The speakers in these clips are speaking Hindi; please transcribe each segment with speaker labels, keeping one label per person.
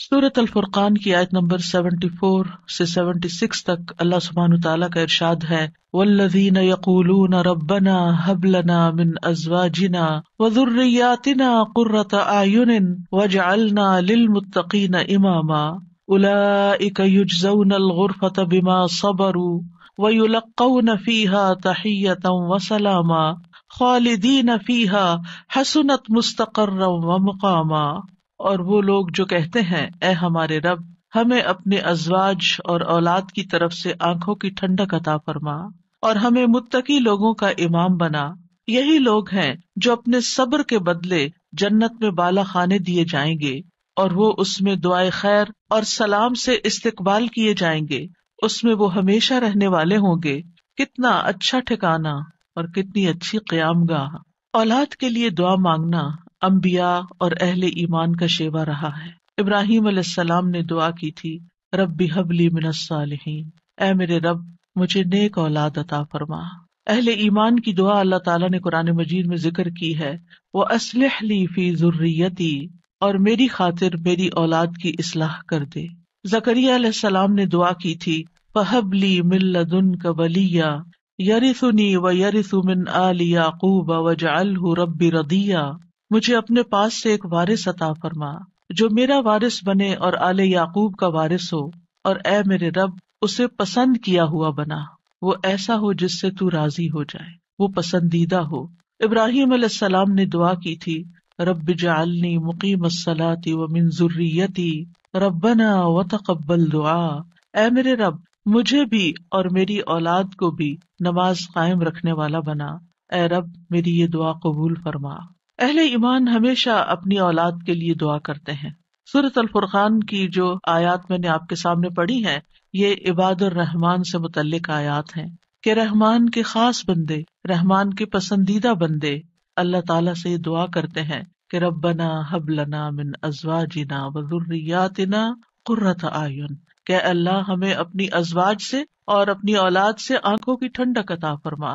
Speaker 1: सूरत अल फुरकान की आयत नंबर 74 से 76 तक अल्लाह सुबहान तआला का इरशाद है वल्लजीन यकूलून रब्बना हबलना मिन अजवाजिना व ذرियातिना कुर्रत आयुनिन वजअलना लिलमुत्तकीन इमामा उलाइक युजजौन الغرفة बिमा صبروا ويلقون فيها تحية وسلاما خالدين فيها حسنت مستقرا ومقاما और वो लोग जो कहते हैं ए हमारे रब हमें अपने अजवाज और औलाद की तरफ से आंखों की ठंडक अता फरमा और हमें मुत्तकी लोगों का इमाम बना यही लोग हैं जो अपने सब्र के बदले जन्नत में बाला खाने दिए जाएंगे और वो उसमें दुआए खैर और सलाम से इस्तकबाल किए जाएंगे उसमें वो हमेशा रहने वाले होंगे कितना अच्छा ठिकाना और कितनी अच्छी क्याम औलाद के लिए दुआ मांगना अम्बिया और अहल ईमान का शेवा रहा है इब्राहिम अलैहिस्सलाम ने दुआ की थी रब हबली मिनसालहीन ऐ मेरे रब मुझे नेक औलाद अता फरमा अहल ईमान की दुआ अल्लाह ताला ने कुरान मजीद में जिक्र की है वो असलहली फी जुर्रियती और मेरी खातिर मेरी औलाद की इसलाह कर दे जकरिया सलाम ने दुआ की थी फहबली मिल्लदुन कबलिया यरिसुनी व यरिसु मिन आल याकूब वजअलहु रब्बी रदिया मुझे अपने पास से एक वारिस अता फरमा जो मेरा वारिस बने और आले याकूब का वारिस हो और ए मेरे रब उसे पसंद किया हुआ बना वो ऐसा हो जिससे तू राजी हो जाए वो पसंदीदा हो इब्राहिम सलाम ने दुआ की थी रब जालनी मुकीम सलाती व मंजुर्रियती रबना व तकबल दुआ ए मेरे रब मुझे भी और मेरी औलाद को भी नमाज कायम रखने वाला बना ए रब मेरी ये दुआ कबूल फरमा अहल ईमान हमेशा अपनी औलाद के लिए दुआ करते हैं सूरत अलफुर्कान की जो आयात मैंने आपके सामने पढ़ी है ये रहमान से मुतलक आयात है कि रहमान के खास बंदे रहमान के पसंदीदा बंदे अल्लाह तला से दुआ करते हैं कि रब्बना हबलना मिन अजवाजिना वजुर्रियातिना कुर्रत आयुन क्या अल्लाह हमें अपनी अजवाज से और अपनी औलाद से आंखों की ठंडक अता फरमा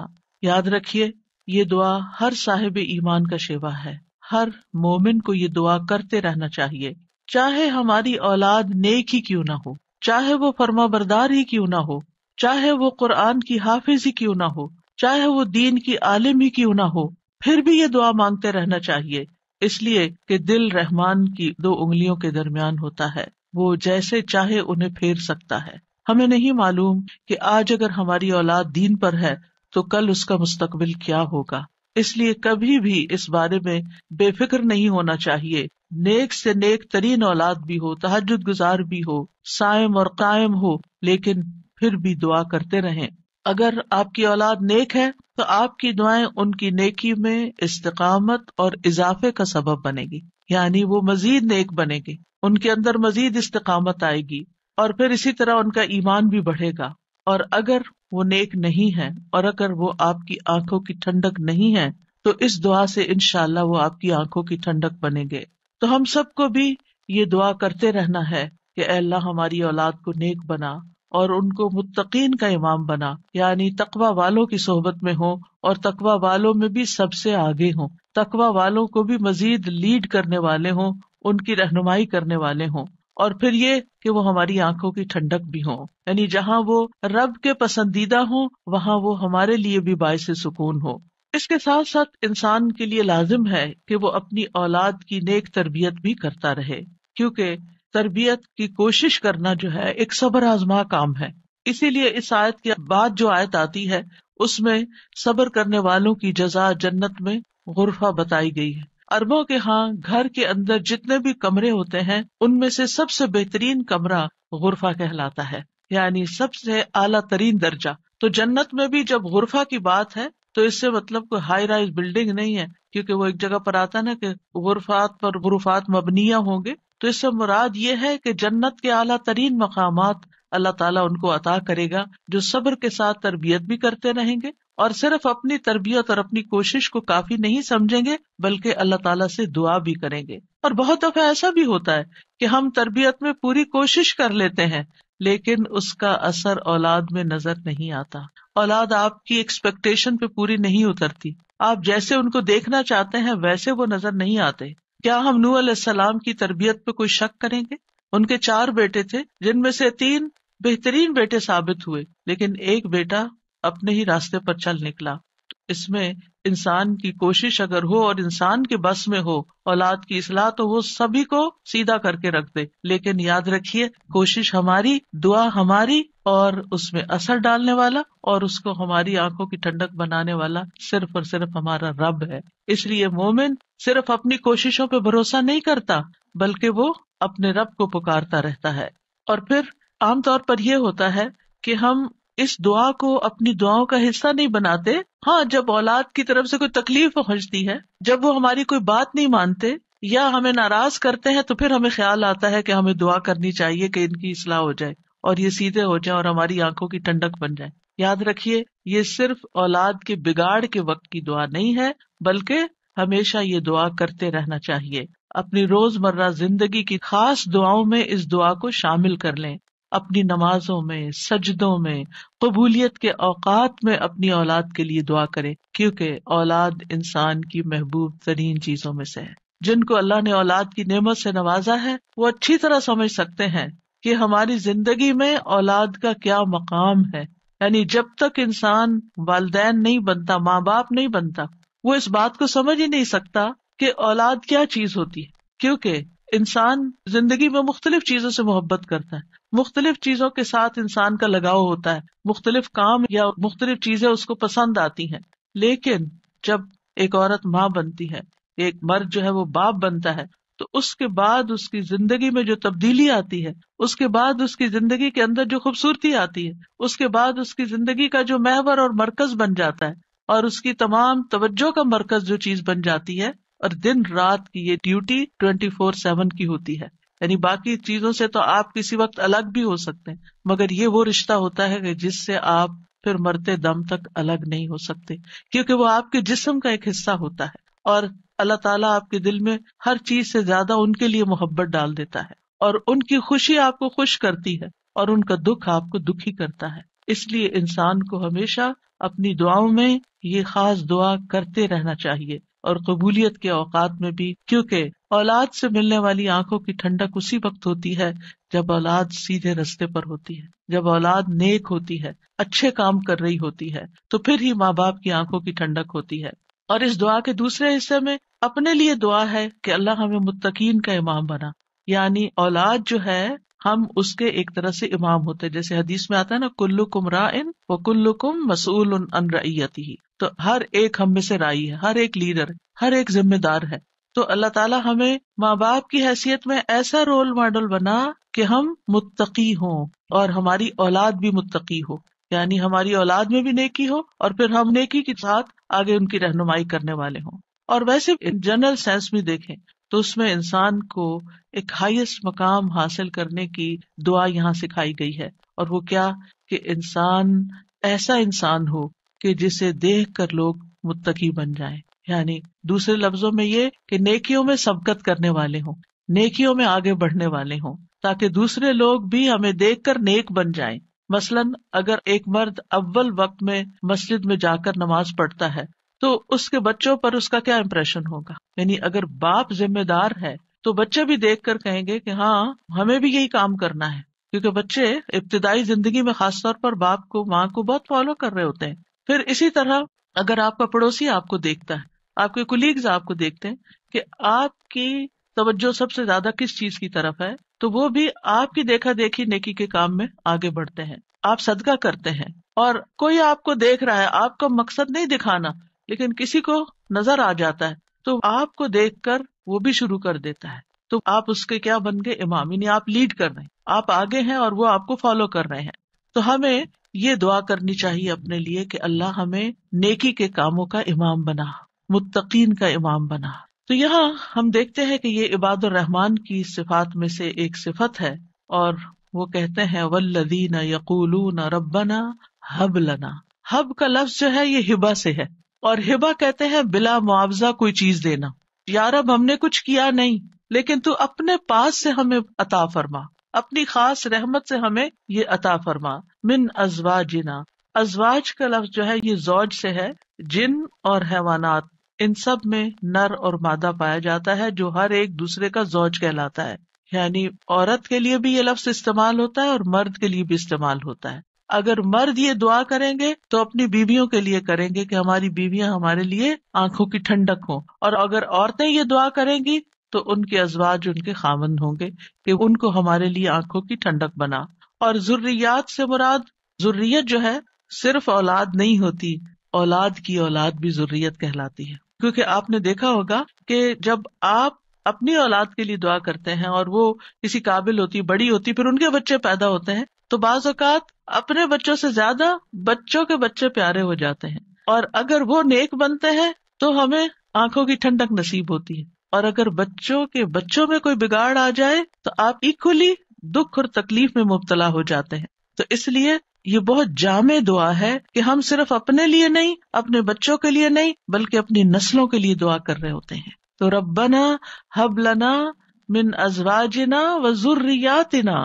Speaker 1: याद रखिये ये दुआ हर साहिब ईमान का शेवा है हर मोमिन को ये दुआ करते रहना चाहिए चाहे हमारी औलाद नेक ही क्यों ना हो चाहे वो फर्मा बरदार ही क्यों ना हो चाहे वो कुरान की हाफिज ही क्यों ना हो चाहे वो दीन की आलिम ही क्यों ना हो फिर भी ये दुआ मांगते रहना चाहिए इसलिए कि दिल रहमान की दो उंगलियों के दरमियान होता है वो जैसे चाहे उन्हें फेर सकता है हमें नहीं मालूम कि आज अगर हमारी औलाद दीन पर है तो कल उसका मुस्तकबिल क्या होगा इसलिए कभी भी इस बारे में बेफिक्र नहीं होना चाहिए नेक से नेक तरीन औलाद भी हो तहजद गुजार भी हो सायम और कायम हो लेकिन फिर भी दुआ करते रहें अगर आपकी औलाद नेक है तो आपकी दुआएं उनकी नेकी में इस्तकामत और इजाफे का सबब बनेगी यानी वो मजीद नेक बनेंगे उनके अंदर मजीद इस्तकामत आएगी और फिर इसी तरह उनका ईमान भी बढ़ेगा और अगर वो नेक नहीं है और अगर वो आपकी आंखों की ठंडक नहीं है तो इस दुआ से इनशाला वो आपकी आंखों की ठंडक बनेंगे तो हम सबको भी ये दुआ करते रहना है कि अल्लाह हमारी औलाद को नेक बना और उनको मुतकीन का इमाम बना यानी तकवा वालों की सोहबत में हो और तकवा वालों में भी सबसे आगे हों तकवा वालों को भी मजीद लीड करने वाले हों उनकी रहनुमाई करने वाले हों और फिर ये कि वो हमारी आंखों की ठंडक भी हो यानी जहाँ वो रब के पसंदीदा हो वहाँ वो हमारे लिए भी बायस सुकून हो इसके साथ साथ इंसान के लिए लाजिम है कि वो अपनी औलाद की नेक तरबियत भी करता रहे क्योंकि तरबियत की कोशिश करना जो है एक सबर आजमा काम है इसीलिए इस आयत के बाद जो आयत आती है उसमें सबर करने वालों की जजा जन्नत में गुरफा बताई गई है अरबों के यहाँ घर के अंदर जितने भी कमरे होते हैं उनमें से सबसे बेहतरीन कमरा गुरफा कहलाता है यानी सबसे आला तरीन दर्जा तो जन्नत में भी जब गुरफा की बात है तो इससे मतलब कोई हाई राइज बिल्डिंग नहीं है क्योंकि वो एक जगह पर आता ना कि गुरफात पर गुरफात मबनिया होंगे तो इससे मुराद ये है कि जन्नत के अला तरीन मकाम अल्लाह ताला उनको अता करेगा जो सब्र के साथ तरबियत भी करते रहेंगे और सिर्फ अपनी तरबियत और अपनी कोशिश को काफी नहीं समझेंगे बल्कि अल्लाह ताला से दुआ भी करेंगे और बहुत दफा ऐसा भी होता है कि हम तरबियत में पूरी कोशिश कर लेते हैं लेकिन उसका असर औलाद में नजर नहीं आता औलाद आपकी एक्सपेक्टेशन पे पूरी नहीं उतरती आप जैसे उनको देखना चाहते हैं वैसे वो नजर नहीं आते क्या हम नू अलम की तरबियत पे कोई शक करेंगे उनके चार बेटे थे जिनमें से तीन बेहतरीन बेटे साबित हुए लेकिन एक बेटा अपने ही रास्ते पर चल निकला इसमें इंसान की कोशिश अगर हो और इंसान के बस में हो औलाद की असलाह तो वो सभी को सीधा करके रख दे लेकिन याद रखिए कोशिश हमारी दुआ हमारी और उसमें असर डालने वाला और उसको हमारी आंखों की ठंडक बनाने वाला सिर्फ और सिर्फ हमारा रब है इसलिए मोमिन सिर्फ अपनी कोशिशों पर भरोसा नहीं करता बल्कि वो अपने रब को पुकारता रहता है और फिर आमतौर पर यह होता है कि हम इस दुआ को अपनी दुआओं का हिस्सा नहीं बनाते हाँ जब औलाद की तरफ से कोई तकलीफ पहुंचती है जब वो हमारी कोई बात नहीं मानते या हमें नाराज करते हैं तो फिर हमें ख्याल आता है कि हमें दुआ करनी चाहिए कि इनकी इसलाह हो जाए और ये सीधे हो जाए और हमारी आंखों की ठंडक बन जाए याद रखिए ये सिर्फ औलाद के बिगाड़ के वक्त की दुआ नहीं है बल्कि हमेशा ये दुआ करते रहना चाहिए अपनी रोजमर्रा जिंदगी की खास दुआओं में इस दुआ को शामिल कर लें अपनी नमाजों में सजदों में कबूलियत के औकात में अपनी औलाद के लिए दुआ करे क्योंकि औलाद इंसान की महबूब तरीन चीजों में से है जिनको अल्लाह ने औलाद की नेमत से नवाजा है वो अच्छी तरह समझ सकते हैं कि हमारी जिंदगी में औलाद का क्या मकाम है यानी जब तक इंसान वाले नहीं बनता माँ बाप नहीं बनता वो इस बात को समझ ही नहीं सकता कि औलाद क्या चीज होती है क्योंकि इंसान जिंदगी में मुख्तलिफ चीजों से मोहब्बत करता है मुख्तलिफ चीजों के साथ इंसान का लगाव होता है मुख्तलिफ काम या मुख्तलिफ चीजें उसको पसंद आती है लेकिन जब एक औरत माँ बनती है एक मर्द जो है वो बाप बनता है तो उसके बाद उसकी जिंदगी में जो तब्दीली आती है उसके बाद उसकी जिंदगी के अंदर जो खूबसूरती आती है उसके बाद उसकी जिंदगी का जो महवर और मरकज बन जाता है और उसकी तमाम तवज्जो का मरकज जो चीज बन जाती है और दिन रात की ये ड्यूटी ट्वेंटी फोर सेवन की होती है यानी बाकी चीजों से तो आप किसी वक्त अलग भी हो सकते हैं मगर ये वो रिश्ता होता है कि जिससे आप फिर मरते दम तक अलग नहीं हो सकते क्योंकि वो आपके जिस्म का एक हिस्सा होता है और अल्लाह ताला आपके दिल में हर चीज से ज्यादा उनके लिए मोहब्बत डाल देता है और उनकी खुशी आपको खुश करती है और उनका दुख आपको दुखी करता है इसलिए इंसान को हमेशा अपनी दुआओं में ये खास दुआ करते रहना चाहिए और कबूलियत के औकात में भी क्योंकि औलाद से मिलने वाली आंखों की ठंडक उसी वक्त होती है जब औलाद सीधे रस्ते पर होती है जब औलाद नेक होती है अच्छे काम कर रही होती है तो फिर ही माँ बाप की आंखों की ठंडक होती है और इस दुआ के दूसरे हिस्से में अपने लिए दुआ है कि अल्लाह हमें मुत्तकीन का इमाम बना यानी औलाद जो है हम उसके एक तरह से इमाम होते हैं जैसे हदीस में आता है ना कुल्लु कुम राइन व कुल्लु कुम मसूल अन रईयती तो हर एक हम में से राई है हर एक लीडर हर एक जिम्मेदार है तो अल्लाह ताला हमें माँ बाप की हैसियत में ऐसा रोल मॉडल बना कि हम मुत्तकी हों और हमारी औलाद भी मुत्तकी हो यानी हमारी औलाद में भी नेकी हो और फिर हम नेकी के साथ आगे उनकी रहनुमाई करने वाले हों और वैसे जनरल सेंस में देखें तो उसमें इंसान को एक हाईएस्ट मकाम हासिल करने की दुआ यहाँ सिखाई गई है और वो क्या कि इंसान ऐसा इंसान हो कि जिसे देख कर लोग मुत्तकी बन जाए यानी दूसरे लफ्जों में ये कि नेकियों में सबकत करने वाले हों नेकियों में आगे बढ़ने वाले हों ताकि दूसरे लोग भी हमें देख कर नेक बन जाए मसलन अगर एक मर्द अव्वल वक्त में मस्जिद में जाकर नमाज पढ़ता है तो उसके बच्चों पर उसका क्या इम्प्रेशन होगा यानी अगर बाप जिम्मेदार है तो बच्चे भी देख कर कहेंगे की हाँ हमें भी यही काम करना है क्योंकि बच्चे इब्तदाई जिंदगी में खासतौर पर बाप को माँ को बहुत फॉलो कर रहे होते हैं फिर इसी तरह अगर आपका पड़ोसी आपको देखता है आपके कुलीग्स आपको देखते हैं कि आपकी तवज्जो सबसे ज्यादा किस चीज की तरफ है तो वो भी आपकी देखा देखी नेकी के काम में आगे बढ़ते हैं आप सदका करते हैं और कोई आपको देख रहा है आपका मकसद नहीं दिखाना लेकिन किसी को नजर आ जाता है तो आपको देख कर वो भी शुरू कर देता है तो आप उसके क्या बन गए इमाम यानी आप लीड कर रहे हैं आप आगे हैं और वो आपको फॉलो कर रहे हैं तो हमें ये दुआ करनी चाहिए अपने लिए कि अल्लाह हमें नेकी के कामों का इमाम बना मुतकीन का इमाम बना तो यहाँ हम देखते हैं कि ये इबादुररहमान की सिफात में से एक सिफत है और वो कहते हैं वल्लदीन यकूलून रब्बना हब लना हब का लफ्ज जो है ये हिबा से है और हिबा कहते हैं बिला मुआवजा कोई चीज देना यार अब हमने कुछ किया नहीं लेकिन तू अपने पास से हमें अता फरमा अपनी खास रहमत से हमें ये अता फरमा मिन अजवा जिना अजवाज का लफ्ज जो है ये जोज से है जिन और हैवानात इन सब में नर और मादा पाया जाता है जो हर एक दूसरे का जौज कहलाता है यानी औरत के लिए भी ये लफ्ज इस्तेमाल होता है और मर्द के लिए भी इस्तेमाल होता है अगर मर्द ये दुआ करेंगे तो अपनी बीवियों के लिए करेंगे कि हमारी बीवियां हमारे लिए आंखों की ठंडक हो और अगर औरतें ये दुआ करेंगी तो उनके अजवाज उनके खामन होंगे कि उनको हमारे लिए आंखों की ठंडक बना और जरूरियात से मुराद जरूरियत जो है सिर्फ औलाद नहीं होती औलाद की औलाद भी जरूरियत कहलाती है क्योंकि आपने देखा होगा कि जब आप अपनी औलाद के लिए दुआ करते हैं और वो किसी काबिल होती बड़ी होती फिर उनके बच्चे पैदा होते हैं तो बाज अवकात अपने बच्चों से ज्यादा बच्चों के बच्चे प्यारे हो जाते हैं और अगर वो नेक बनते हैं तो हमें आंखों की ठंडक नसीब होती है और अगर बच्चों के बच्चों में कोई बिगाड़ आ जाए तो आप इक्वली दुख और तकलीफ में मुबतला हो जाते हैं तो इसलिए ये बहुत जामे दुआ है कि हम सिर्फ अपने लिए नहीं अपने बच्चों के लिए नहीं बल्कि अपनी नस्लों के लिए दुआ कर रहे होते हैं तो रबना हबलना मिन अजवाजना व जुर्रियातना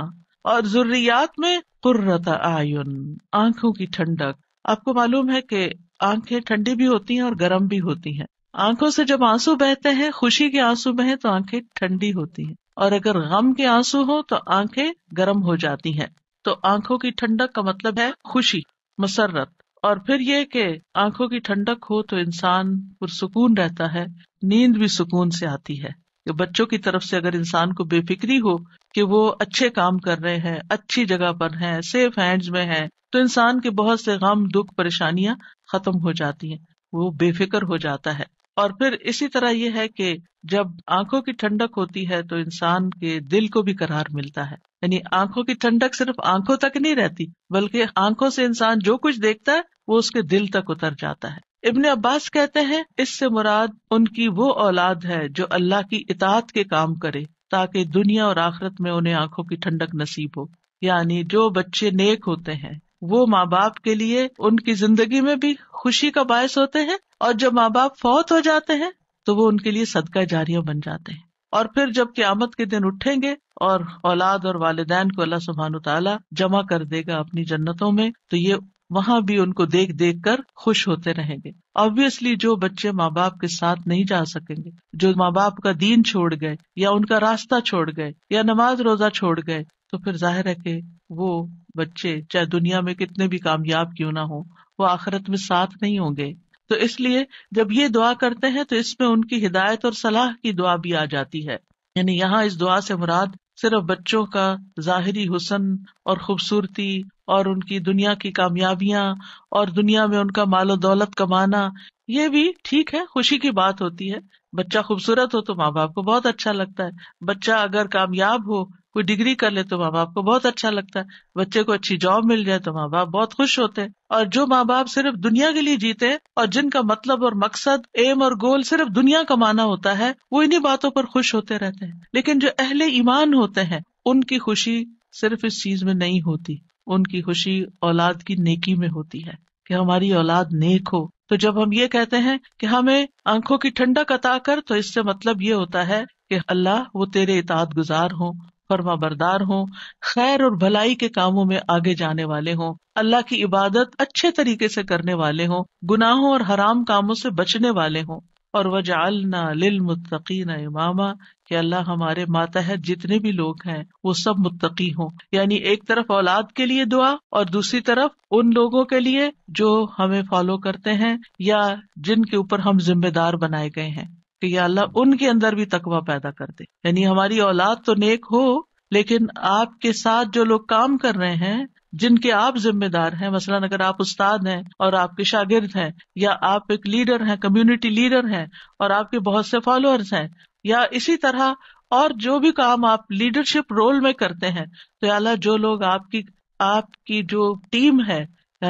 Speaker 1: और जुर्रियात में कुर्रता आयुन आंखों की ठंडक आपको मालूम है कि आंखें ठंडी भी होती हैं और गर्म भी होती हैं आंखों से जब आंसू बहते हैं खुशी के आंसू बहे तो आंखें ठंडी होती हैं और अगर गम के आंसू हो तो आंखें गर्म हो जाती हैं तो आंखों की ठंडक का मतलब है खुशी मसरत और फिर ये कि आंखों की ठंडक हो तो इंसान पुरसकून रहता है नींद भी सुकून से आती है बच्चों की तरफ से अगर इंसान को बेफिक्री हो कि वो अच्छे काम कर रहे हैं अच्छी जगह पर हैं सेफ हैंड्स में हैं तो इंसान के बहुत से गम दुख परेशानियां खत्म हो जाती हैं वो बेफिक्र हो जाता है और फिर इसी तरह यह है कि जब आंखों की ठंडक होती है तो इंसान के दिल को भी करार मिलता है यानी आंखों की ठंडक सिर्फ आंखों तक नहीं रहती बल्कि आंखों से इंसान जो कुछ देखता है वो उसके दिल तक उतर जाता है इबन अब्बास कहते हैं इससे मुराद उनकी वो औलाद है जो अल्लाह की इतात के काम करे ताकि दुनिया और आखरत में उन्हें आंखों की ठंडक नसीब हो यानी जो बच्चे नेक होते हैं वो माँ बाप के लिए उनकी जिंदगी में भी खुशी का बायस होते हैं और जब माँ बाप फौत हो जाते हैं तो वो उनके लिए सदका जारिया बन जाते हैं और फिर जब क्यामत के दिन उठेंगे और औलाद और वालदेन को अल्लाह सुबहान तला जमा कर देगा अपनी जन्नतों में तो ये वहां भी उनको देख देख कर खुश होते रहेंगे ऑब्वियसली जो बच्चे माँ बाप के साथ नहीं जा सकेंगे जो माँ बाप का दीन छोड़ गए या उनका रास्ता छोड़ गए या नमाज रोजा छोड़ गए तो फिर जाहिर है कि वो बच्चे चाहे दुनिया में कितने भी कामयाब क्यों ना हो वो आखिरत में साथ नहीं होंगे तो इसलिए जब ये दुआ करते हैं तो इसमें उनकी हिदायत और सलाह की दुआ भी आ जाती है यानी यहाँ इस दुआ से मुराद सिर्फ बच्चों का जाहिरी हुसन और खूबसूरती और उनकी दुनिया की कामयाबियां और दुनिया में उनका मालो दौलत कमाना ये भी ठीक है खुशी की बात होती है बच्चा खूबसूरत हो तो माँ बाप को बहुत अच्छा लगता है बच्चा अगर कामयाब हो कोई डिग्री कर ले तो माँ बाप को बहुत अच्छा लगता है बच्चे को अच्छी जॉब मिल जाए तो माँ बाप बहुत खुश होते हैं और जो माँ बाप सिर्फ दुनिया के लिए जीते हैं और जिनका मतलब और मकसद एम और गोल सिर्फ दुनिया कमाना होता है वो इन्हीं बातों पर खुश होते रहते हैं लेकिन जो अहले ईमान होते हैं उनकी खुशी सिर्फ इस चीज में नहीं होती उनकी खुशी औलाद की नेकी में होती है कि हमारी औलाद नेक हो तो जब हम ये कहते हैं कि हमें आंखों की ठंडक अता कर तो इससे मतलब ये होता है कि अल्लाह वो तेरे इताद गुजार हों फर्मा बरदार हों खैर और भलाई के कामों में आगे जाने वाले हों अल्लाह की इबादत अच्छे तरीके से करने वाले हों गुनाहों और हराम कामों से बचने वाले हों और वजालना लिल मुतकीन इमामा कि अल्लाह हमारे मातहत जितने भी लोग हैं वो सब मुत्तकी हों यानी एक तरफ औलाद के लिए दुआ और दूसरी तरफ उन लोगों के लिए जो हमें फॉलो करते हैं या जिनके ऊपर हम जिम्मेदार बनाए गए हैं कि या अल्लाह उनके अंदर भी तकवा पैदा कर दे यानी हमारी औलाद तो नेक हो लेकिन आपके साथ जो लोग काम कर रहे हैं जिनके आप जिम्मेदार हैं मसलन अगर आप उस्ताद हैं और आपके शागिर्द हैं या आप एक लीडर हैं कम्युनिटी लीडर हैं और आपके बहुत से फॉलोअर्स हैं या इसी तरह और जो भी काम आप लीडरशिप रोल में करते हैं तो अल्लाह जो लोग आपकी आपकी जो टीम है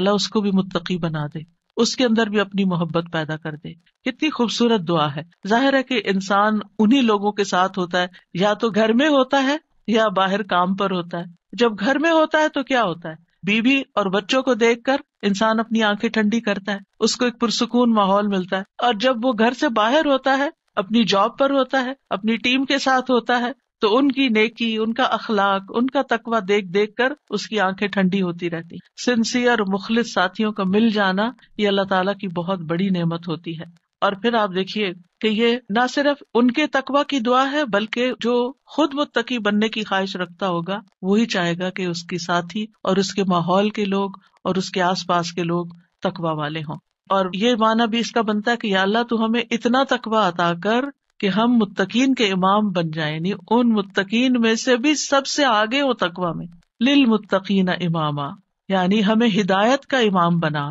Speaker 1: अल्लाह उसको भी मुत्तकी बना दे उसके अंदर भी अपनी मोहब्बत पैदा कर दे कितनी खूबसूरत दुआ है जाहिर है कि इंसान उन्हीं लोगों के साथ होता है या तो घर में होता है या बाहर काम पर होता है जब घर में होता है तो क्या होता है बीवी और बच्चों को देखकर इंसान अपनी आंखें ठंडी करता है उसको एक पुरसकून माहौल मिलता है और जब वो घर से बाहर होता है अपनी जॉब पर होता है अपनी टीम के साथ होता है तो उनकी नेकी उनका अखलाक उनका तकवा देख देख कर उसकी आंखें ठंडी होती रहती सिंसियर मुखलिस साथियों का मिल जाना ये अल्लाह ताला की बहुत बड़ी नेमत होती है और फिर आप देखिए कि ये न सिर्फ उनके तकवा की दुआ है बल्कि जो खुद मुत्तकी बनने की ख्वाहिश रखता होगा वही चाहेगा कि उसके साथी और उसके माहौल के लोग और उसके पास के लोग तकवा वाले हों और ये माना भी इसका बनता है कि या अल्लाह तू हमें इतना तकवा अता कर कि हम मुत्तकीन के इमाम बन जाए यानी उन मुत्तकीन में से भी सबसे आगे हो तकवा में लिल मुत्तकीन इमामा यानी हमें हिदायत का इमाम बना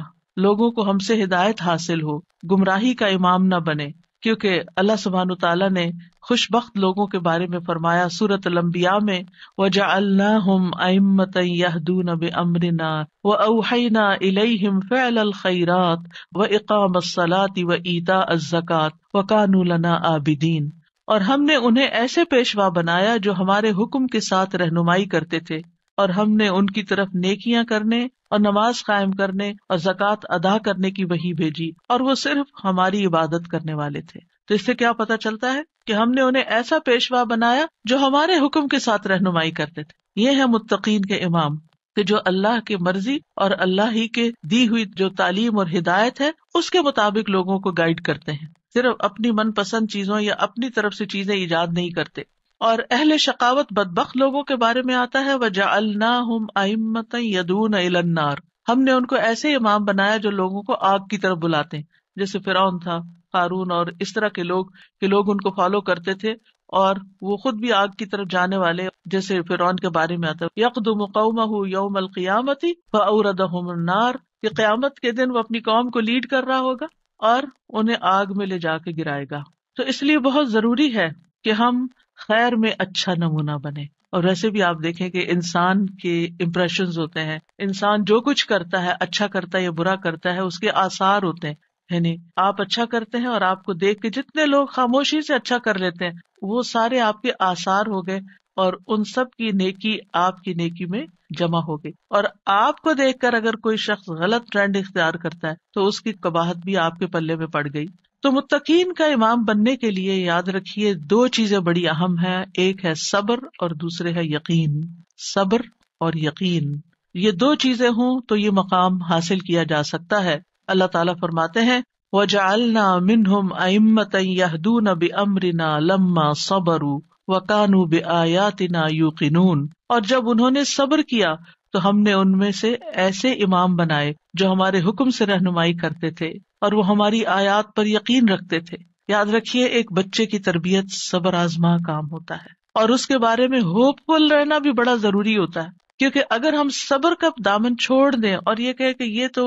Speaker 1: लोगों को हमसे हिदायत हासिल हो गुमराही का इमाम न बने क्योंकि अल्लाह सुबहान तला ने खुशबक लोगों के बारे में फरमाया सूरत लम्बिया में वजा अल्लाहमत यहदून अब अमरना व अवहना इलहिम फ़ैल खैरात व इकाम सलाती व ईता अज़क़ात व कानूलना आबिदीन और हमने उन्हें ऐसे पेशवा बनाया जो हमारे हुक्म के साथ रहनुमाई करते थे और हमने उनकी तरफ नेकियां करने और नमाज कायम करने और जक़ात अदा करने की वही भेजी और वो सिर्फ हमारी इबादत करने वाले थे तो इससे क्या पता चलता है कि हमने उन्हें ऐसा पेशवा बनाया जो हमारे हुक्म के साथ रहनुमाई करते थे ये है मुतकीन के इमाम कि जो अल्लाह की मर्जी और अल्लाह ही के दी हुई जो तालीम और हिदायत है उसके मुताबिक लोगों को गाइड करते हैं सिर्फ अपनी मनपसंद चीजों या अपनी तरफ से चीजें ईजाद नहीं करते और अहल शकावत बदबक लोगों के बारे में आता है वजह अलना हम आइमत यदून इलन्नार हमने उनको ऐसे इमाम बनाया जो लोगों को आग की तरफ बुलाते जैसे फिरौन था कारून और इस तरह के लोग के लोग उनको फॉलो करते थे और वो खुद भी आग की तरफ जाने वाले जैसे फिरौन के बारे में आता है यकदम कौम यौमल क्यामती नार कि क्यामत के दिन वो अपनी कौम को लीड कर रहा होगा और उन्हें आग में ले जाके गिराएगा तो इसलिए बहुत जरूरी है कि हम खैर में अच्छा नमूना बने और वैसे भी आप देखें कि इंसान के इम्प्रेशन होते हैं इंसान जो कुछ करता है अच्छा करता है या बुरा करता है उसके आसार होते हैं यानी आप अच्छा करते हैं और आपको देख के जितने लोग खामोशी से अच्छा कर लेते हैं वो सारे आपके आसार हो गए और उन सब की नेकी आपकी नेकी में जमा हो गई और आपको देखकर अगर कोई शख्स गलत ट्रेंड इख्तियार करता है तो उसकी कबाहत भी आपके पल्ले में पड़ गई तो मुत्तकीन का इमाम बनने के लिए याद रखिए दो चीजें बड़ी अहम है एक है सब्र और दूसरे है यकीन सब्र और यकीन ये दो चीजें हों तो ये मकाम हासिल किया जा सकता है अल्लाह ताला फरमाते हैं वजालना मिनहुम अम्मत यहदून बे अमरिना लम्मा सबरू व कानू आयातना यूकिनून और जब उन्होंने सब्र किया तो हमने उनमें से ऐसे इमाम बनाए जो हमारे हुक्म से रहनुमाई करते थे और वो हमारी आयात पर यकीन रखते थे याद रखिए एक बच्चे की तरबियत सबर आजमा काम होता है और उसके बारे में होपफुल रहना भी बड़ा जरूरी होता है क्योंकि अगर हम सबर का दामन छोड़ दें और ये कहे कि ये तो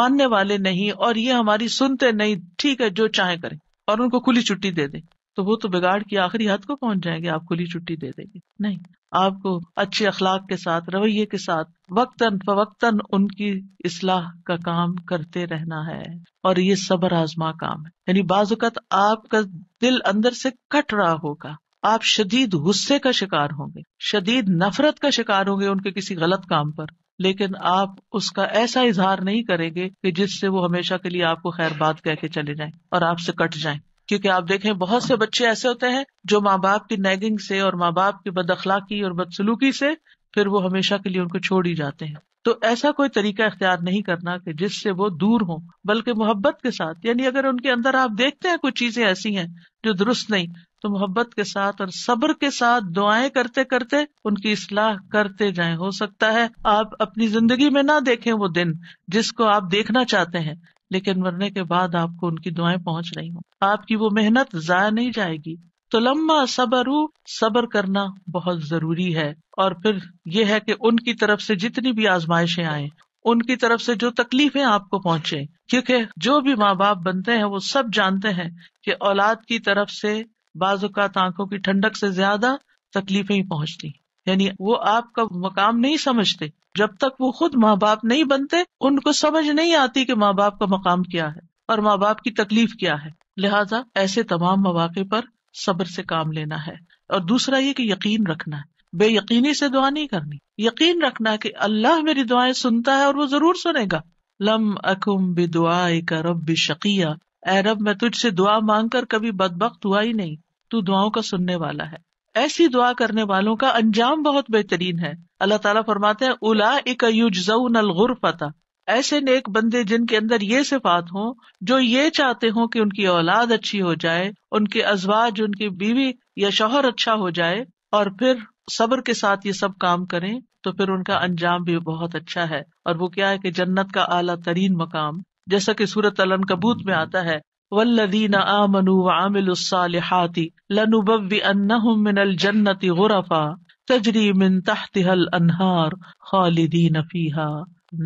Speaker 1: मानने वाले नहीं और ये हमारी सुनते नहीं ठीक है जो चाहे करें और उनको खुली छुट्टी दे दें तो वो तो बिगाड़ की आखिरी हद को पहुंच जाएंगे आप खुली छुट्टी दे देंगे नहीं आपको अच्छे अखलाक के साथ रवैये के साथ वक्तन फवक्तन उनकी इसलाह का काम करते रहना है और ये सबर आजमा काम है यानी बाजुकत आपका दिल अंदर से कट रहा होगा आप शदीद गुस्से का शिकार होंगे शदीद नफरत का शिकार होंगे उनके किसी गलत काम पर लेकिन आप उसका ऐसा इजहार नहीं करेंगे कि जिससे वो हमेशा के लिए आपको खैर बात कह के चले जाए और आपसे कट जाए क्योंकि आप देखें बहुत से बच्चे ऐसे होते हैं जो माँ बाप की नैगिंग से और माँ बाप की अखलाकी और बदसलूकी से फिर वो हमेशा के लिए उनको छोड़ ही जाते हैं तो ऐसा कोई तरीका इख्तियार नहीं करना कि जिससे वो दूर हो बल्कि मोहब्बत के साथ यानी अगर उनके अंदर आप देखते हैं कुछ चीजें ऐसी हैं जो दुरुस्त नहीं तो मोहब्बत के साथ और सब्र के साथ दुआएं करते करते उनकी इसलाह करते जाएं हो सकता है आप अपनी जिंदगी में ना देखें वो दिन जिसको आप देखना चाहते हैं लेकिन मरने के बाद आपको उनकी दुआएं पहुंच रही हों आपकी वो मेहनत जाया नहीं जाएगी तो लम्बा सबर सबर करना बहुत जरूरी है और फिर यह है कि उनकी तरफ से जितनी भी आजमाइशें आए उनकी तरफ से जो तकलीफें आपको पहुंचे क्योंकि जो भी माँ बाप बनते हैं वो सब जानते हैं कि औलाद की तरफ से बाजुकात आंखों की ठंडक से ज्यादा तकलीफें ही पहुंचती यानी वो आपका मकाम नहीं समझते जब तक वो खुद माँ बाप नहीं बनते उनको समझ नहीं आती कि माँ बाप का मकाम क्या है और माँ बाप की तकलीफ क्या है लिहाजा ऐसे तमाम मौाक़े पर सब्र से काम लेना है और दूसरा ये कि यकीन रखना है बे यकीनी से दुआ नहीं करनी यकीन रखना कि अल्लाह मेरी दुआएं सुनता है और वो जरूर सुनेगा लम अकुम दुआ का रब शकिया ए रब मैं तुझसे दुआ मांग कर कभी बदबक हुआ ही नहीं तू दुआओं का सुनने वाला है ऐसी दुआ करने वालों का अंजाम बहुत बेहतरीन है अल्लाह ताला फरमाते हैं उला इकजुरफता ऐसे नेक बंदे जिनके अंदर ये सिफात हो जो ये चाहते हो कि उनकी औलाद अच्छी हो जाए उनके अजवाज उनकी बीवी या शोहर अच्छा हो जाए और फिर सब्र के साथ ये सब काम करें तो फिर उनका अंजाम भी बहुत अच्छा है और वो क्या है कि जन्नत का आला तरीन मकाम जैसा कि सूरत अलन कबूत में आता है वल्लदीन आमनु वमिलसालिहाति लनुबव्विअन्नहुम मिनल जन्नति गुरफा तजरी मिन तहतिहल अनहार खालिदीन फीहा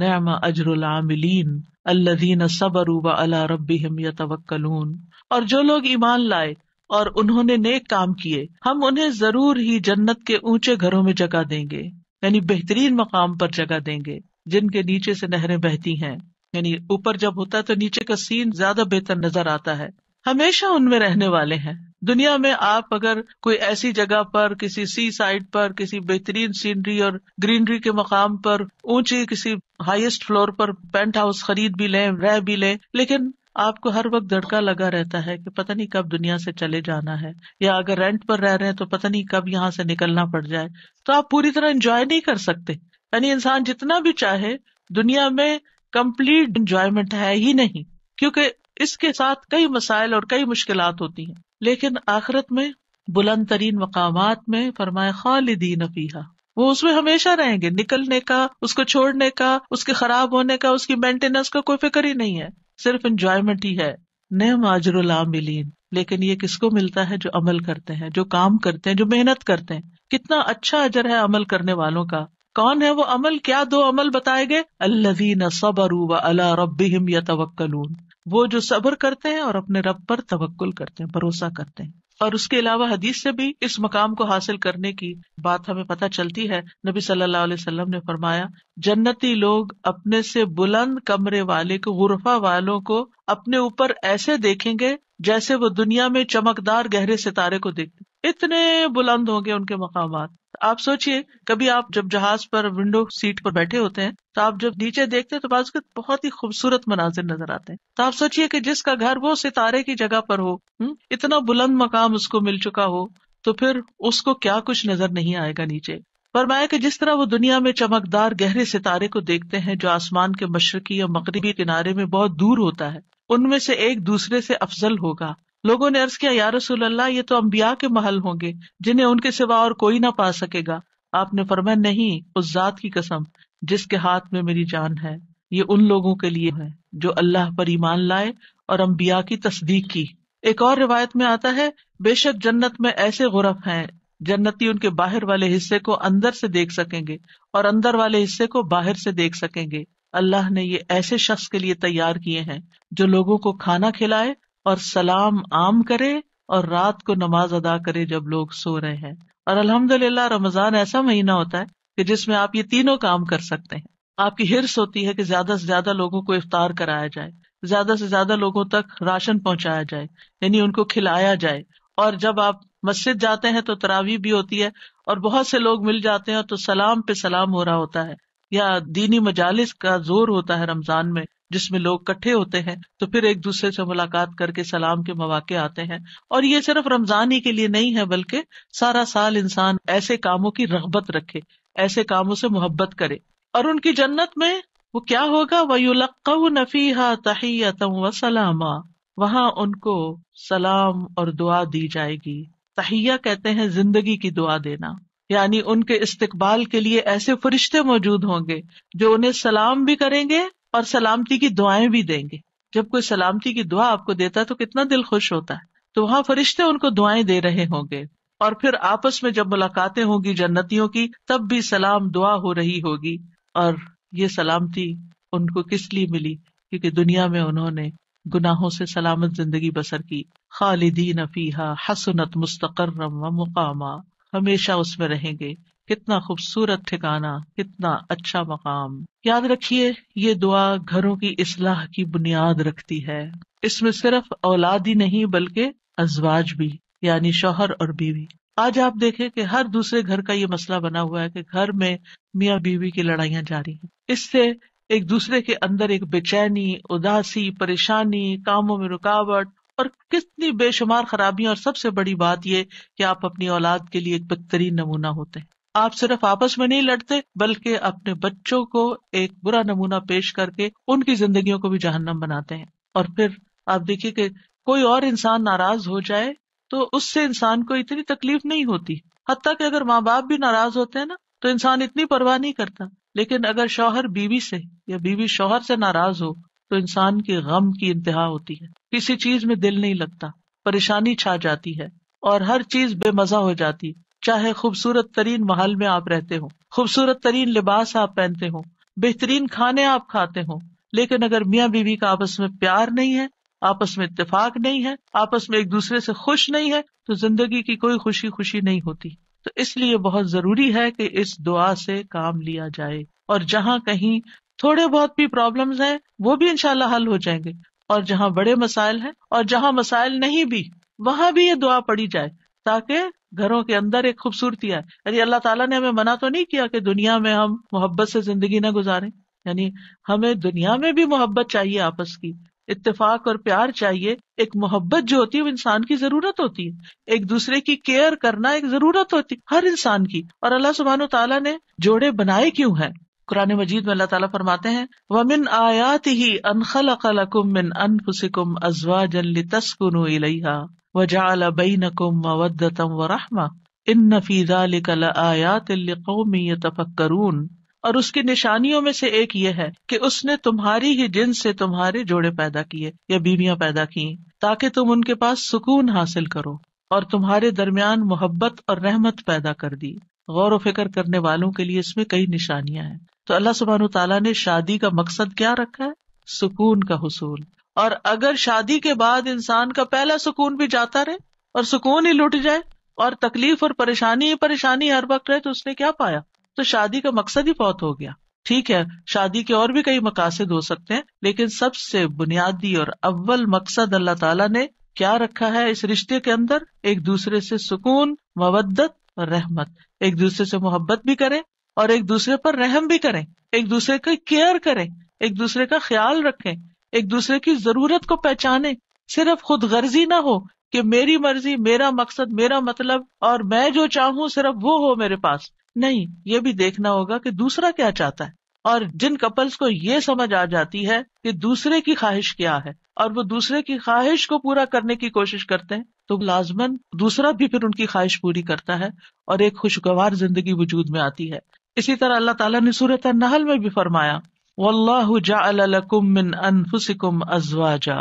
Speaker 1: नयमा अजरुल आमिलीन अल्लदीन सबरु व अला रब्बिहिम यतवक्कलून और जो लोग ईमान लाए और उन्होंने नेक काम किए हम उन्हें जरूर ही जन्नत के ऊंचे घरों में जगह देंगे यानी बेहतरीन मकाम पर जगह देंगे जिनके नीचे से नहरें बहती हैं यानी ऊपर जब होता है तो नीचे का सीन ज्यादा बेहतर नजर आता है हमेशा उनमें रहने वाले हैं दुनिया में आप अगर कोई ऐसी जगह पर किसी सी साइड पर किसी बेहतरीन सीनरी और ग्रीनरी के मकाम पर ऊंची किसी हाईएस्ट फ्लोर पर पेंट हाउस खरीद भी लें रह भी लें लेकिन आपको हर वक्त धड़का लगा रहता है कि पता नहीं कब दुनिया से चले जाना है या अगर रेंट पर रह रहे हैं तो पता नहीं कब यहाँ से निकलना पड़ जाए तो आप पूरी तरह इंजॉय नहीं कर सकते यानी इंसान जितना भी चाहे दुनिया में कंप्लीट एंजॉयमेंट है ही नहीं क्योंकि इसके साथ कई मसाइल और कई मुश्किल होती हैं लेकिन आखिरत में बुलंद तरीन मकाम में फरमाए खालिदीन फीहा वो उसमें हमेशा रहेंगे निकलने का उसको छोड़ने का उसके खराब होने का उसकी मेंटेनेंस का कोई फिक्र ही नहीं है सिर्फ इंजॉयमेंट ही है नम आजरुल मिलीन लेकिन ये किसको मिलता है जो अमल करते हैं जो काम करते हैं जो मेहनत करते हैं कितना अच्छा अजर है अमल करने वालों का कौन है वो अमल क्या दो अमल बताए गए अल्लवीन सबरू व अला रबिम या वो जो सब्र करते हैं और अपने रब पर तवक्ल करते हैं भरोसा करते हैं और उसके अलावा हदीस से भी इस मकाम को हासिल करने की बात हमें पता चलती है नबी सल्लल्लाहु अलैहि वसल्लम ने फरमाया जन्नती लोग अपने से बुलंद कमरे वाले को गुरफा वालों को अपने ऊपर ऐसे देखेंगे जैसे वो दुनिया में चमकदार गहरे सितारे को देखते इतने बुलंद होंगे उनके मकाम आप सोचिए कभी आप जब जहाज पर विंडो सीट पर बैठे होते हैं तो आप जब नीचे देखते हैं तो बाज बहुत ही खूबसूरत मनाजिर नजर आते हैं तो आप सोचिए कि जिसका घर वो सितारे की जगह पर हो हम्म, इतना बुलंद मकाम उसको मिल चुका हो तो फिर उसको क्या कुछ नजर नहीं आएगा नीचे फरमाया कि जिस तरह वो दुनिया में चमकदार गहरे सितारे को देखते हैं जो आसमान के मशरकी या मकरबी किनारे में बहुत दूर होता है उनमें से एक दूसरे से अफजल होगा लोगों ने अर्ज किया या रसूल अल्लाह ये तो अम्बिया के महल होंगे जिन्हें उनके सिवा और कोई ना पा सकेगा आपने फरमाया नहीं उस जात की कसम जिसके हाथ में मेरी जान है ये उन लोगों के लिए है जो अल्लाह पर ईमान लाए और अम्बिया की तस्दीक की एक और रिवायत में आता है बेशक जन्नत में ऐसे गुरफ हैं जन्नती उनके बाहर वाले हिस्से को अंदर से देख सकेंगे और अंदर वाले हिस्से को बाहर से देख सकेंगे अल्लाह ने ये ऐसे शख्स के लिए तैयार किए हैं जो लोगों को खाना खिलाए और सलाम आम करे और रात को नमाज अदा करे जब लोग सो रहे हैं और अल्हम्दुलिल्लाह रमजान ऐसा महीना होता है कि जिसमें आप ये तीनों काम कर सकते हैं आपकी हिर्स होती है कि ज्यादा से ज्यादा लोगों को इफ्तार कराया जाए ज्यादा से ज्यादा लोगों तक राशन पहुंचाया जाए यानी उनको खिलाया जाए और जब आप मस्जिद जाते हैं तो तरावी भी होती है और बहुत से लोग मिल जाते हैं तो सलाम पे सलाम हो रहा होता है या दीनी मजालिस का जोर होता है रमजान में जिसमें लोग इकट्ठे होते हैं तो फिर एक दूसरे से मुलाकात करके सलाम के मौाक़े आते हैं और ये सिर्फ रमजान ही के लिए नहीं है बल्कि सारा साल इंसान ऐसे कामों की रगबत रखे ऐसे कामों से मोहब्बत करे और उनकी जन्नत में वो क्या होगा वयुल्क़ नफीहा तहियत सलामा वहाँ उनको सलाम और दुआ दी जाएगी तहिया कहते हैं जिंदगी की दुआ देना यानी उनके इस्तकबाल के लिए ऐसे फरिश्ते मौजूद होंगे जो उन्हें सलाम भी करेंगे और सलामती की दुआएं भी देंगे जब कोई सलामती की दुआ आपको देता है तो कितना दिल खुश होता है तो वहां फरिश्ते उनको दुआएं दे रहे होंगे और फिर आपस में जब मुलाकातें होगी जन्नतियों की तब भी सलाम दुआ हो रही होगी और ये सलामती उनको किस लिए मिली क्योंकि दुनिया में उन्होंने गुनाहों से सलामत जिंदगी बसर की खालिदीन अफीहा हसनत मुस्तकर व मुकामा हमेशा उसमें रहेंगे कितना खूबसूरत ठिकाना कितना अच्छा मकाम याद रखिए ये दुआ घरों की इसलाह की बुनियाद रखती है इसमें सिर्फ औलाद ही नहीं बल्कि अजवाज भी यानी शोहर और बीवी आज आप देखें कि हर दूसरे घर का ये मसला बना हुआ है कि घर में मियाँ बीवी की लड़ाइया जारी हैं इससे एक दूसरे के अंदर एक बेचैनी उदासी परेशानी कामों में रुकावट और कितनी बेशुमार खराबियां और सबसे बड़ी बात ये कि आप अपनी औलाद के लिए एक बदतरीन नमूना होते हैं आप सिर्फ आपस में नहीं लड़ते बल्कि अपने बच्चों को एक बुरा नमूना पेश करके उनकी जिंदगियों को भी जहन्नम बनाते हैं और फिर आप देखिए कि कोई और इंसान नाराज हो जाए तो उससे इंसान को इतनी तकलीफ नहीं होती हती कि अगर माँ बाप भी नाराज होते हैं ना तो इंसान इतनी परवाह नहीं करता लेकिन अगर शौहर बीवी से या बीवी शौहर से नाराज हो तो इंसान के गम की इंतहा होती है किसी चीज में दिल नहीं लगता परेशानी छा जाती है और हर चीज बेमजा हो जाती है चाहे खूबसूरत तरीन महल में आप रहते हो खूबसूरत तरीन लिबास आप पहनते हो बेहतरीन खाने आप खाते हो लेकिन अगर मियाँ बीवी का आपस में प्यार नहीं है आपस में इतफाक नहीं है आपस में एक दूसरे से खुश नहीं है तो जिंदगी की कोई खुशी खुशी नहीं होती तो इसलिए बहुत जरूरी है कि इस दुआ से काम लिया जाए और जहाँ कहीं थोड़े बहुत भी प्रॉब्लम्स हैं वो भी इनशाला हल हो जाएंगे और जहाँ बड़े मसाइल हैं और जहाँ मसाइल नहीं भी वहां भी ये दुआ पड़ी जाए ताकि घरों के अंदर एक खूबसूरती आए यानी अल्लाह ताला ने हमें मना तो नहीं किया कि दुनिया में हम मोहब्बत से जिंदगी ना गुजारें यानी हमें दुनिया में भी मोहब्बत चाहिए आपस की इत्तेफाक और प्यार चाहिए एक मोहब्बत जो होती है वो इंसान की जरूरत होती है एक दूसरे की केयर करना एक जरूरत होती है हर इंसान की और अल्लाह सुबहान तला ने जोड़े बनाए क्यों है कुरान मजीद में अल्लाह ताला फरमाते हैं वमिन आयात ही अनखल मिन अनफुसिकुम अजवा जन तस्कुन वजाल बैनकुम मवद्दतम व रहमा इन नफीजा लिकल आयात कौमी तफक्करून और उसकी निशानियों में से एक ये है कि उसने तुम्हारी ही जिन से तुम्हारे जोड़े पैदा किए या बीवियां पैदा की ताकि तुम उनके पास सुकून हासिल करो और तुम्हारे दरमियान मोहब्बत और रहमत पैदा कर दी गौर व फिक्र करने वालों के लिए इसमें कई निशानियां हैं तो अल्लाह सुबहान तला ने शादी का मकसद क्या रखा है सुकून का हसूल और अगर शादी के बाद इंसान का पहला सुकून भी जाता रहे और सुकून ही लुट जाए और तकलीफ और परेशानी ही परेशानी हर वक्त रहे तो उसने क्या पाया तो शादी का मकसद ही बहुत हो गया ठीक है शादी के और भी कई मकासद हो सकते हैं लेकिन सबसे बुनियादी और अव्वल मकसद अल्लाह ताला ने क्या रखा है इस रिश्ते के अंदर एक दूसरे से सुकून मवदत और रहमत एक दूसरे से मोहब्बत भी करें और एक दूसरे पर रहम भी करें एक दूसरे की केयर करें एक दूसरे का ख्याल रखें एक दूसरे की जरूरत को पहचाने सिर्फ खुद गर्जी ना हो कि मेरी मर्जी मेरा मकसद मेरा मतलब और मैं जो चाहूँ सिर्फ वो हो मेरे पास नहीं ये भी देखना होगा कि दूसरा क्या चाहता है और जिन कपल्स को ये समझ आ जाती है कि दूसरे की ख्वाहिश क्या है और वो दूसरे की ख्वाहिश को पूरा करने की कोशिश करते हैं तो लाजमन दूसरा भी फिर उनकी ख्वाहिश पूरी करता है और एक खुशगवार जिंदगी वजूद में आती है इसी तरह अल्लाह ताला ने सूरत नहल में भी फरमाया वल्लाहु जअल लकुम मिन अनफुसिकुम अजवाजा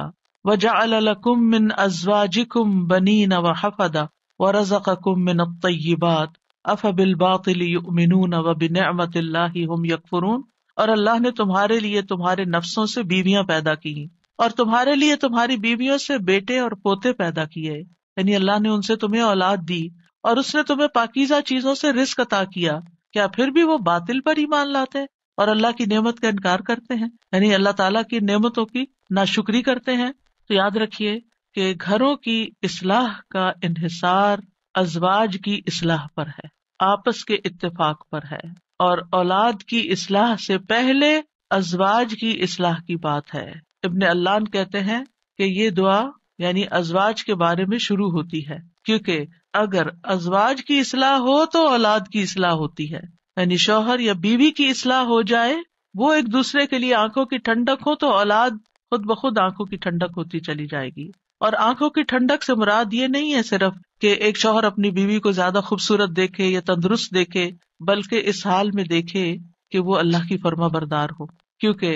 Speaker 1: व जअल लकुम मिन अजवाजिकुम बनीन व हफदा व रज़क़कुम मिन अत-तय्यिबात अफ बिल बातिल युमिनून व बिनिअमतिल्लाहि हम यकफुरून और अल्लाह ने तुम्हारे लिए तुम्हारे नफ्सों से बीवियां पैदा की और तुम्हारे लिए तुम्हारी बीवियों से बेटे और पोते पैदा किए यानी अल्लाह ने उनसे तुम्हें औलाद दी और उसने तुम्हें पाकिजा चीजों से रिस्क अता किया क्या फिर भी वो बातिल पर ईमान लाते और अल्लाह की नेमत का इनकार करते हैं यानी अल्लाह ताला की नेमतों की नाशुक्री करते हैं तो याद रखिए कि घरों की इसलाह का इनहिसार अजवाज की इसलाह पर है आपस के इत्तेफाक पर है और औलाद की इसलाह से पहले अजवाज की इसलाह की बात है इब्ने अल्लान कहते हैं कि ये दुआ यानी अजवाज के बारे में शुरू होती है क्योंकि अगर अजवाज की इसलाह हो तो औलाद की इसलाह होती है यानी शोहर या बीवी की इसलाह हो जाए वो एक दूसरे के लिए आंखों की ठंडक हो तो औलाद खुद ब खुद आंखों की ठंडक होती चली जाएगी और आंखों की ठंडक से मुराद ये नहीं है सिर्फ कि एक शोहर अपनी बीवी को ज्यादा खूबसूरत देखे या तंदुरुस्त देखे बल्कि इस हाल में देखे कि वो अल्लाह की फर्मा बरदार हो क्योंकि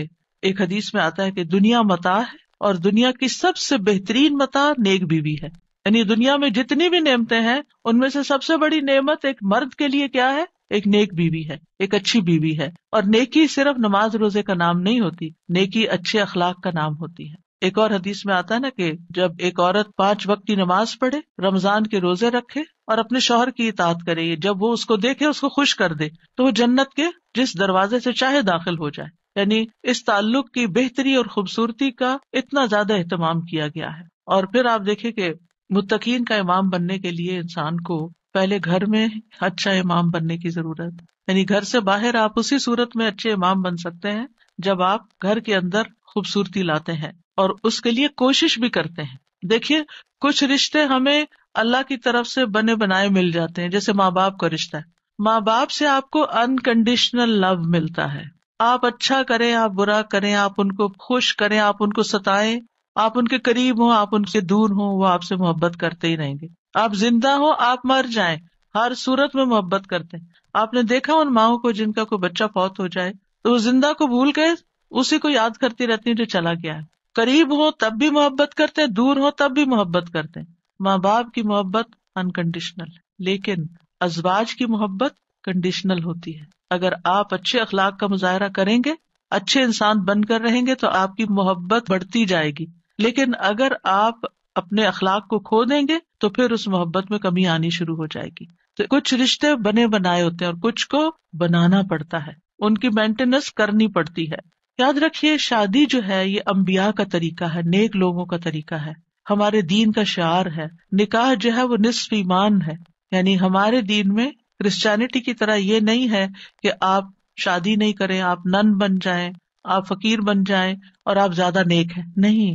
Speaker 1: एक हदीस में आता है कि दुनिया मता है और दुनिया की सबसे बेहतरीन मता नेक बीवी है यानी दुनिया में जितनी भी नियमते हैं उनमें से सबसे बड़ी नियमत एक मर्द के लिए क्या है एक नेक बीवी है एक अच्छी बीवी है और नेकी सिर्फ नमाज रोजे का नाम नहीं होती नेकी अच्छे अखलाक का नाम होती है एक और हदीस में आता है ना कि जब एक औरत पांच वक्त की नमाज पढ़े रमजान के रोजे रखे और अपने शोहर की इतात करे जब वो उसको देखे उसको खुश कर दे तो वो जन्नत के जिस दरवाजे से चाहे दाखिल हो जाए यानी इस ताल्लुक की बेहतरी और खूबसूरती का इतना ज्यादा अहतमाम किया गया है और फिर आप देखे कि मुतकीन का इमाम बनने के लिए इंसान को पहले घर में अच्छा इमाम बनने की जरूरत यानी घर से बाहर आप उसी सूरत में अच्छे इमाम बन सकते हैं जब आप घर के अंदर खूबसूरती लाते हैं और उसके लिए कोशिश भी करते हैं देखिए कुछ रिश्ते हमें अल्लाह की तरफ से बने बनाए मिल जाते हैं जैसे माँ बाप का रिश्ता है माँ बाप से आपको अनकंडीशनल लव मिलता है आप अच्छा करें आप बुरा करें आप उनको खुश करें आप उनको सताएं आप उनके करीब हो आप उनसे दूर हो वो आपसे मोहब्बत करते ही रहेंगे आप जिंदा हो आप मर जाए हर सूरत में मोहब्बत करते हैं आपने देखा उन माओ को जिनका कोई बच्चा फौत हो जाए तो वो जिंदा को भूल के उसी को याद करती रहती है जो चला गया है करीब हो तब भी मोहब्बत करते हैं दूर हो तब भी मोहब्बत करते हैं माँ बाप की मोहब्बत अनकंडीशनल लेकिन अजवाज की मोहब्बत कंडीशनल होती है अगर आप अच्छे अखलाक का मुजाहरा करेंगे अच्छे इंसान बनकर रहेंगे तो आपकी मोहब्बत बढ़ती जाएगी लेकिन अगर आप अपने अखलाक को खो देंगे तो फिर उस मोहब्बत में कमी आनी शुरू हो जाएगी तो कुछ रिश्ते बने बनाए होते हैं और कुछ को बनाना पड़ता है उनकी मेंटेनेंस करनी पड़ती है याद रखिए शादी जो है ये अम्बिया का तरीका है नेक लोगों का तरीका है हमारे दीन का शार है निकाह जो है वो निस्फ ईमान है यानी हमारे दीन में क्रिश्चियनिटी की तरह ये नहीं है कि आप शादी नहीं करें आप नन बन जाएं आप फकीर बन जाएं और आप ज्यादा नेक हैं नहीं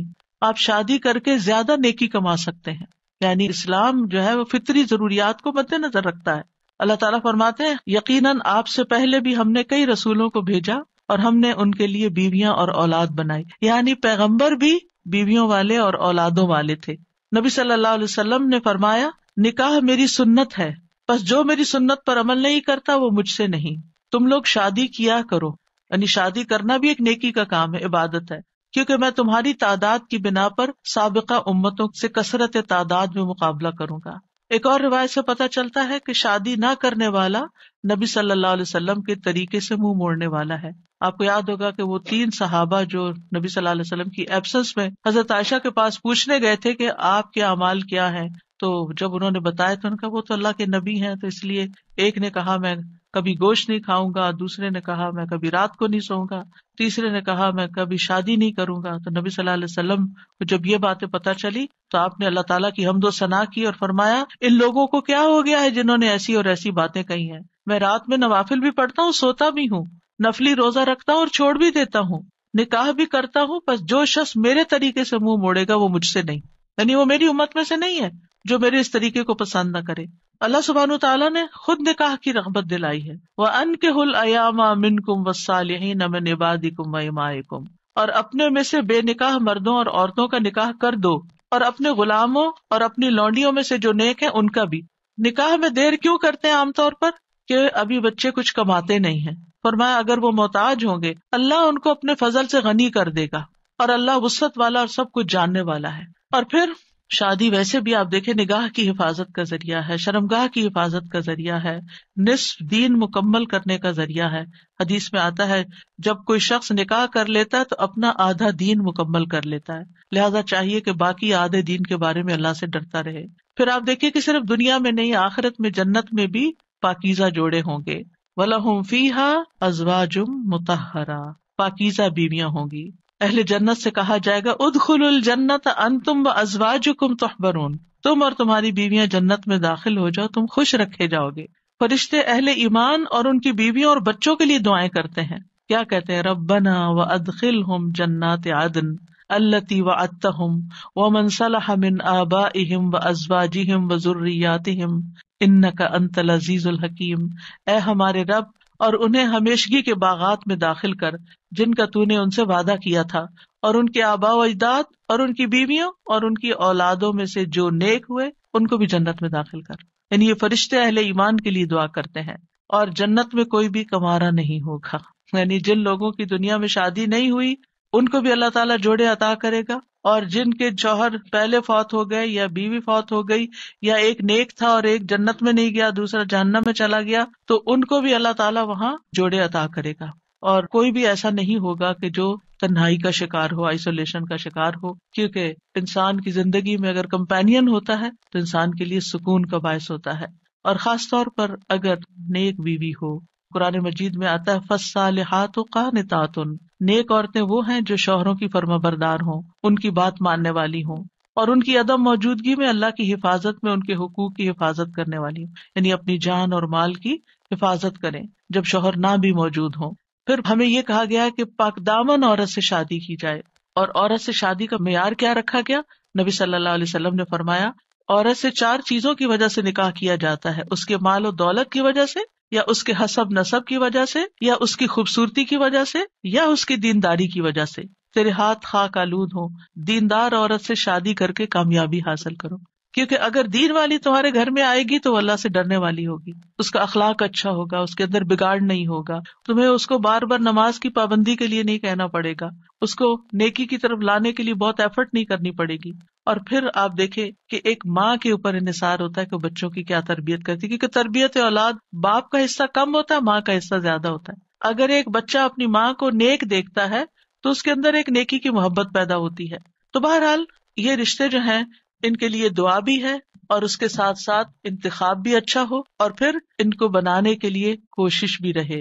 Speaker 1: आप शादी करके ज्यादा नेकी कमा सकते हैं यानी इस्लाम जो है वो फितरी जरूरियात को मद्देनजर रखता है अल्लाह ताला फरमाते हैं यकीनन आपसे पहले भी हमने कई रसूलों को भेजा और हमने उनके लिए बीवियां और औलाद बनाई यानी पैगंबर भी बीवियों वाले और औलादों वाले थे नबी सल्लल्लाहु अलैहि वसल्लम ने फरमाया निकाह मेरी सुन्नत है बस जो मेरी सुन्नत पर अमल नहीं करता वो मुझसे नहीं तुम लोग शादी किया करो यानी शादी करना भी एक नेकी का काम है इबादत है क्योंकि मैं तुम्हारी तादाद की बिना पर सबका उम्मतों से कसरत तादाद में मुकाबला करूंगा एक और रिवायत से पता चलता है कि शादी ना करने वाला नबी सल्लल्लाहु अलैहि वसल्लम के तरीके से मुंह मोड़ने वाला है आपको याद होगा कि वो तीन सहाबा जो नबी सल्लल्लाहु अलैहि वसल्लम की एब्सेंस में हजरत आयशा के पास पूछने गए थे कि आपके अमाल क्या हैं तो जब उन्होंने बताया था तो उनका वो तो अल्लाह के नबी है तो इसलिए एक ने कहा मैं कभी गोश्त नहीं खाऊंगा दूसरे ने कहा मैं कभी रात को नहीं सोऊंगा तीसरे ने कहा मैं कभी शादी नहीं करूंगा तो नबी सल्लल्लाहु अलैहि वसल्लम को जब ये बातें पता चली तो आपने अल्लाह ताला की हमदो सना की और फरमाया इन लोगों को क्या हो गया है जिन्होंने ऐसी और ऐसी बातें कही है मैं रात में नवाफिल भी पढ़ता हूँ सोता भी हूँ नफली रोजा रखता हूँ और छोड़ भी देता हूँ निकाह भी करता हूँ बस जो शख्स मेरे तरीके से मुंह मोड़ेगा वो मुझसे नहीं यानी वो मेरी उम्मत में से नहीं है जो मेरे इस तरीके को पसंद ना करे अल्लाह सुबहान तला ने खुद निकाह की रगबत दिलाई है वह अन के हुल अयामा मिन कुम वसालहीन अमिन इबादी कुम कुम और अपने में से बेनिकाह मर्दों और औरतों का निकाह कर दो और अपने गुलामों और अपनी लौंडियों में से जो नेक है उनका भी निकाह में देर क्यूँ करते हैं आमतौर पर के अभी बच्चे कुछ कमाते नहीं है मैं अगर वो मोहताज होंगे अल्लाह उनको अपने फजल से गनी कर देगा और अल्लाह वसत वाला और सब कुछ जानने वाला है और फिर शादी वैसे भी आप देखे निगाह की हिफाजत का जरिया है शर्मगाह की हिफाजत का जरिया है निसफ दीन मुकम्मल करने का जरिया है हदीस में आता है जब कोई शख्स निकाह कर लेता है तो अपना आधा दीन मुकम्मल कर लेता है लिहाजा चाहिए कि बाकी आधे दीन के बारे में अल्लाह से डरता रहे फिर आप देखिये की सिर्फ दुनिया में नहीं आखिरत में जन्नत में भी पाकिजा जोड़े होंगे वला फीहा जुम मुतहरा पाकिजा बीवियां होंगी अहल जन्नत से कहा जाएगा उदखुल जन्नत अन तुम व अजवाजुकुम तहबरून तुम और तुम्हारी बीवियां जन्नत में दाखिल हो जाओ तुम खुश रखे जाओगे फरिश्ते अहले ईमान और उनकी बीवियों और बच्चों के लिए दुआएं करते हैं क्या कहते हैं रबना व अदखिल हम जन्नात आदन अल्लती व अतहम व मनसलह मिन आबा इम व अजवाजिम व जुर्रियातिम इन्न का अंतल अजीजुल हकीम ए हमारे रब और उन्हें हमेशगी के बागात में दाखिल कर जिनका तूने उनसे वादा किया था और उनके आबा अजदाद और उनकी बीवियों और उनकी औलादों में से जो नेक हुए उनको भी जन्नत में दाखिल कर यानी ये फरिश्ते अहले ईमान के लिए दुआ करते हैं और जन्नत में कोई भी कमारा नहीं होगा यानी जिन लोगों की दुनिया में शादी नहीं हुई उनको भी अल्लाह ताला जोड़े अता करेगा और जिनके जौहर पहले फौत हो गए या बीवी फौत हो गई या एक नेक था और एक जन्नत में नहीं गया दूसरा जहन्नम में चला गया तो उनको भी अल्लाह ताला वहाँ जोड़े अता करेगा और कोई भी ऐसा नहीं होगा कि जो तन्हाई का शिकार हो आइसोलेशन का शिकार हो क्योंकि इंसान की जिंदगी में अगर कंपेनियन होता है तो इंसान के लिए सुकून का बायस होता है और खास तौर पर अगर नेक बीवी हो कुरान मजीद में आता है फसालहात कान तातुन नेक औरतें वो हैं जो शोहरों की बरदार हों उनकी बात मानने वाली हों और उनकी अदम मौजूदगी में अल्लाह की हिफाजत में उनके हकूक की हिफाजत करने वाली हो यानी अपनी जान और माल की हिफाजत करें जब शोहर ना भी मौजूद हो फिर हमें ये कहा गया कि पाकदामन औरत से शादी की जाए और औरत से शादी का मैार क्या रखा गया नबी सल्लल्लाहु अलैहि वसल्लम ने फरमाया औरत से चार चीजों की वजह से निकाह किया जाता है उसके माल और दौलत की वजह से या उसके हसब नसब की वजह से या उसकी खूबसूरती की वजह से या उसकी दीनदारी की वजह से तेरे हाथ खाक आलूद हो दीनदार औरत से शादी करके कामयाबी हासिल करो क्योंकि अगर दीन वाली तुम्हारे घर में आएगी तो अल्लाह से डरने वाली होगी उसका अखलाक अच्छा होगा उसके अंदर बिगाड़ नहीं होगा तुम्हें उसको बार बार नमाज की पाबंदी के लिए नहीं कहना पड़ेगा उसको नेकी की तरफ लाने के लिए बहुत एफर्ट नहीं करनी पड़ेगी और फिर आप देखे की एक माँ के ऊपर इंसार होता है की बच्चों की क्या तरबियत करती है क्योंकि तरबियत औलाद बाप का हिस्सा कम होता है माँ का हिस्सा ज्यादा होता है अगर एक बच्चा अपनी माँ को नेक देखता है तो उसके अंदर एक नेकी की मोहब्बत पैदा होती है तो बहरहाल ये रिश्ते जो हैं इनके लिए दुआ भी है और उसके साथ साथ इंतखाब भी अच्छा हो और फिर इनको बनाने के लिए कोशिश भी रहे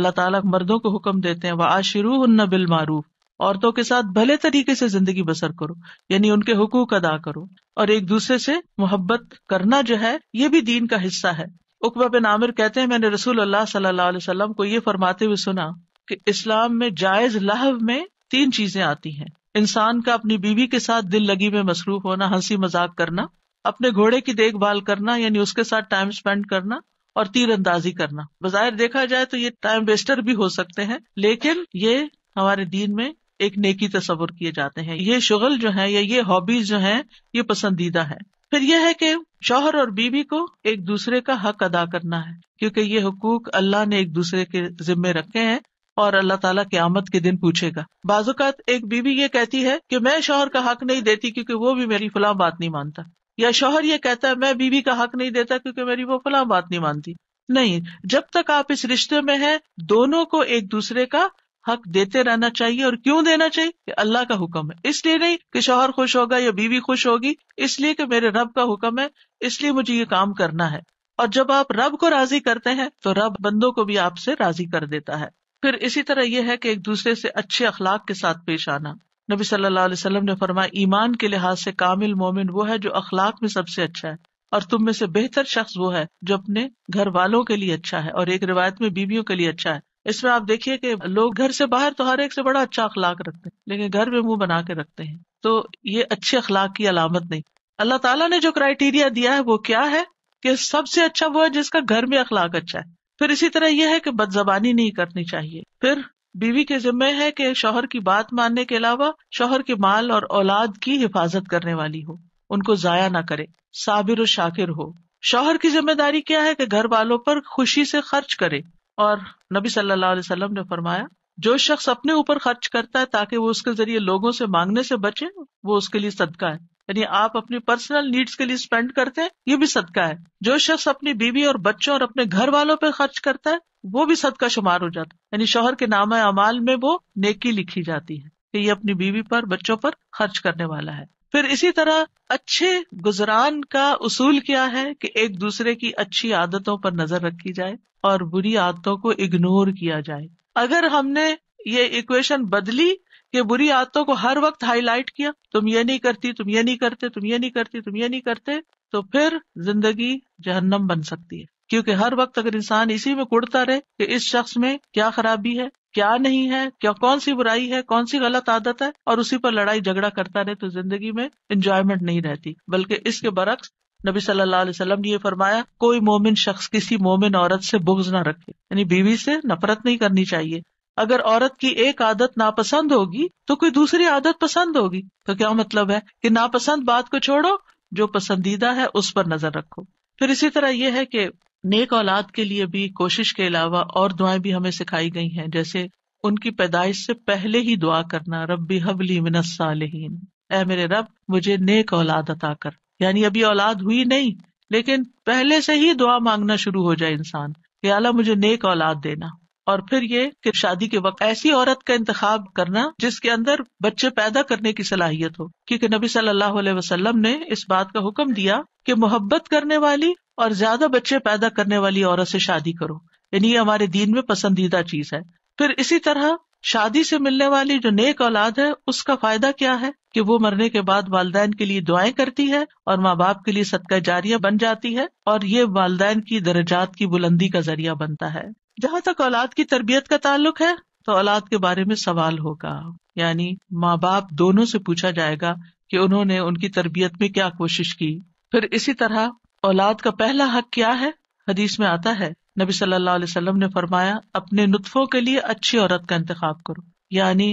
Speaker 1: अल्लाह ताला मर्दों को हुक्म देते हैं वह आशरू न बिल मारूफ औरतों के साथ भले तरीके से जिंदगी बसर करो यानी उनके हुकूक अदा करो और एक दूसरे से मोहब्बत करना जो है ये भी दीन का हिस्सा है उकबा बिन आमिर कहते हैं मैंने रसूल अल्लाह सल्लल्लाहु अलैहि वसल्लम को ये फरमाते हुए सुना कि इस्लाम में जायज लहव में तीन चीजें आती हैं इंसान का अपनी बीवी के साथ दिल लगी में मसरूफ होना हंसी मजाक करना अपने घोड़े की देखभाल करना यानी उसके साथ टाइम स्पेंड करना और तीर अंदाजी करना बाजायर देखा जाए तो ये टाइम वेस्टर भी हो सकते हैं लेकिन ये हमारे दीन में एक नेकी तस्वुर किए जाते हैं ये शुगल जो है या ये हॉबीज जो है ये पसंदीदा है फिर यह है कि शोहर और बीवी को एक दूसरे का हक अदा करना है क्योंकि ये हकूक अल्लाह ने एक दूसरे के जिम्मे रखे हैं और अल्लाह ताला क्यामत के दिन पूछेगा बाजुकात एक बीवी ये कहती है कि मैं शोहर का हक नहीं देती क्योंकि वो भी मेरी फलाम बात नहीं मानता या शोहर ये कहता है मैं बीवी का हक नहीं देता क्योंकि मेरी वो फलाम बात नहीं मानती नहीं जब तक आप इस रिश्ते में है दोनों को एक दूसरे का हक देते रहना चाहिए और क्यों देना चाहिए कि अल्लाह का हुक्म है इसलिए नहीं कि शोहर खुश होगा या बीवी खुश होगी इसलिए कि मेरे रब का हुक्म है इसलिए मुझे ये काम करना है और जब आप रब को राजी करते हैं तो रब बंदों को भी आपसे राजी कर देता है फिर इसी तरह यह है कि एक दूसरे से अच्छे अखलाक के साथ पेश आना नबी सल्लल्लाहु अलैहि वसल्लम ने फरमाया ईमान के लिहाज से कामिल मोमिन वो है जो अखलाक में सबसे अच्छा है और तुम में से बेहतर शख्स वो है जो अपने घर वालों के लिए अच्छा है और एक रिवायत में बीवियों के लिए अच्छा है इसमें आप देखिए कि लोग घर से बाहर तो हर एक से बड़ा अच्छा अखलाक रखते हैं लेकिन घर में मुंह बना के रखते हैं तो ये अच्छे अखलाक की अलामत नहीं अल्लाह ताला ने जो क्राइटेरिया दिया है वो क्या है कि सबसे अच्छा वो है जिसका घर में अखलाक अच्छा है फिर इसी तरह यह है कि बदजबानी नहीं करनी चाहिए फिर बीवी के जिम्मे है कि शोहर की बात मानने के अलावा शोहर के माल और औलाद की हिफाजत करने वाली हो उनको जाया ना करे साबिर और शाकिर हो शोहर की जिम्मेदारी क्या है कि घर वालों पर खुशी से खर्च करे और नबी सल्लल्लाहु अलैहि वसल्लम ने फरमाया जो शख्स अपने ऊपर खर्च करता है ताकि वो उसके जरिए लोगों से मांगने से बचे वो उसके लिए सदका है यानी आप अपनी पर्सनल नीड्स के लिए स्पेंड करते हैं ये भी सदका है जो शख्स अपनी बीवी और बच्चों और अपने घर वालों पर खर्च करता है वो भी सदका शुमार हो जाता है यानी शोहर के नाम अमाल में वो नेकी लिखी जाती है कि ये अपनी बीवी पर बच्चों पर खर्च करने वाला है फिर इसी तरह अच्छे गुजरान का उसूल क्या है कि एक दूसरे की अच्छी आदतों पर नजर रखी जाए और बुरी आदतों को इग्नोर किया जाए अगर हमने ये इक्वेशन बदली कि बुरी आदतों को हर वक्त हाईलाइट किया तुम ये नहीं करती तुम ये नहीं करते तुम ये नहीं करती तुम ये नहीं करते तो फिर जिंदगी जहन्नम बन सकती है क्योंकि हर वक्त अगर इंसान इसी में कुड़ता रहे कि इस शख्स में क्या खराबी है क्या नहीं है क्या कौन सी बुराई है कौन सी गलत आदत है और उसी पर लड़ाई झगड़ा करता रहे तो जिंदगी में इंजॉयमेंट नहीं रहती बल्कि इसके बरक्स नबी सल्लल्लाहु अलैहि वसल्लम ने ये फरमाया कोई मोमिन शख्स किसी मोमिन औरत से बुग्ज ना रखे यानी बीवी से नफरत नहीं करनी चाहिए अगर औरत की एक आदत नापसंद होगी तो कोई दूसरी आदत पसंद होगी तो क्या मतलब है कि नापसंद बात को छोड़ो जो पसंदीदा है उस पर नजर रखो फिर इसी तरह यह है कि नेक औलाद के लिए भी कोशिश के अलावा और दुआएं भी हमें सिखाई गई हैं जैसे उनकी पैदाइश से पहले ही दुआ करना रबी हबली मिनसालहीन ऐ मेरे रब मुझे नेक औलाद अता कर यानी अभी औलाद हुई नहीं लेकिन पहले से ही दुआ मांगना शुरू हो जाए इंसान कि अला मुझे नेक औलाद देना और फिर ये कि शादी के वक्त ऐसी औरत का इंतखब करना जिसके अंदर बच्चे पैदा करने की सलाहियत हो क्योंकि नबी सल्लल्लाहु अलैहि वसल्लम ने इस बात का हुक्म दिया कि मोहब्बत करने वाली और ज्यादा बच्चे पैदा करने वाली औरत से शादी करो यानी ये हमारे दीन में पसंदीदा चीज है फिर इसी तरह शादी से मिलने वाली जो नेक औलाद है उसका फायदा क्या है कि वो मरने के बाद वालदेन के लिए दुआएं करती है और माँ बाप के लिए सदका जारिया बन जाती है और ये वालदेन की दर्जात की बुलंदी का जरिया बनता है जहाँ तक औलाद की तरबियत का ताल्लुक है तो औलाद के बारे में सवाल होगा यानी माँ बाप दोनों से पूछा जाएगा कि उन्होंने उनकी तरबियत में क्या कोशिश की फिर इसी तरह औलाद का पहला हक क्या है हदीस में आता है नबी सल्लल्लाहु अलैहि वसल्लम ने फरमाया अपने नुतफों के लिए अच्छी औरत का इंतखाब करो यानी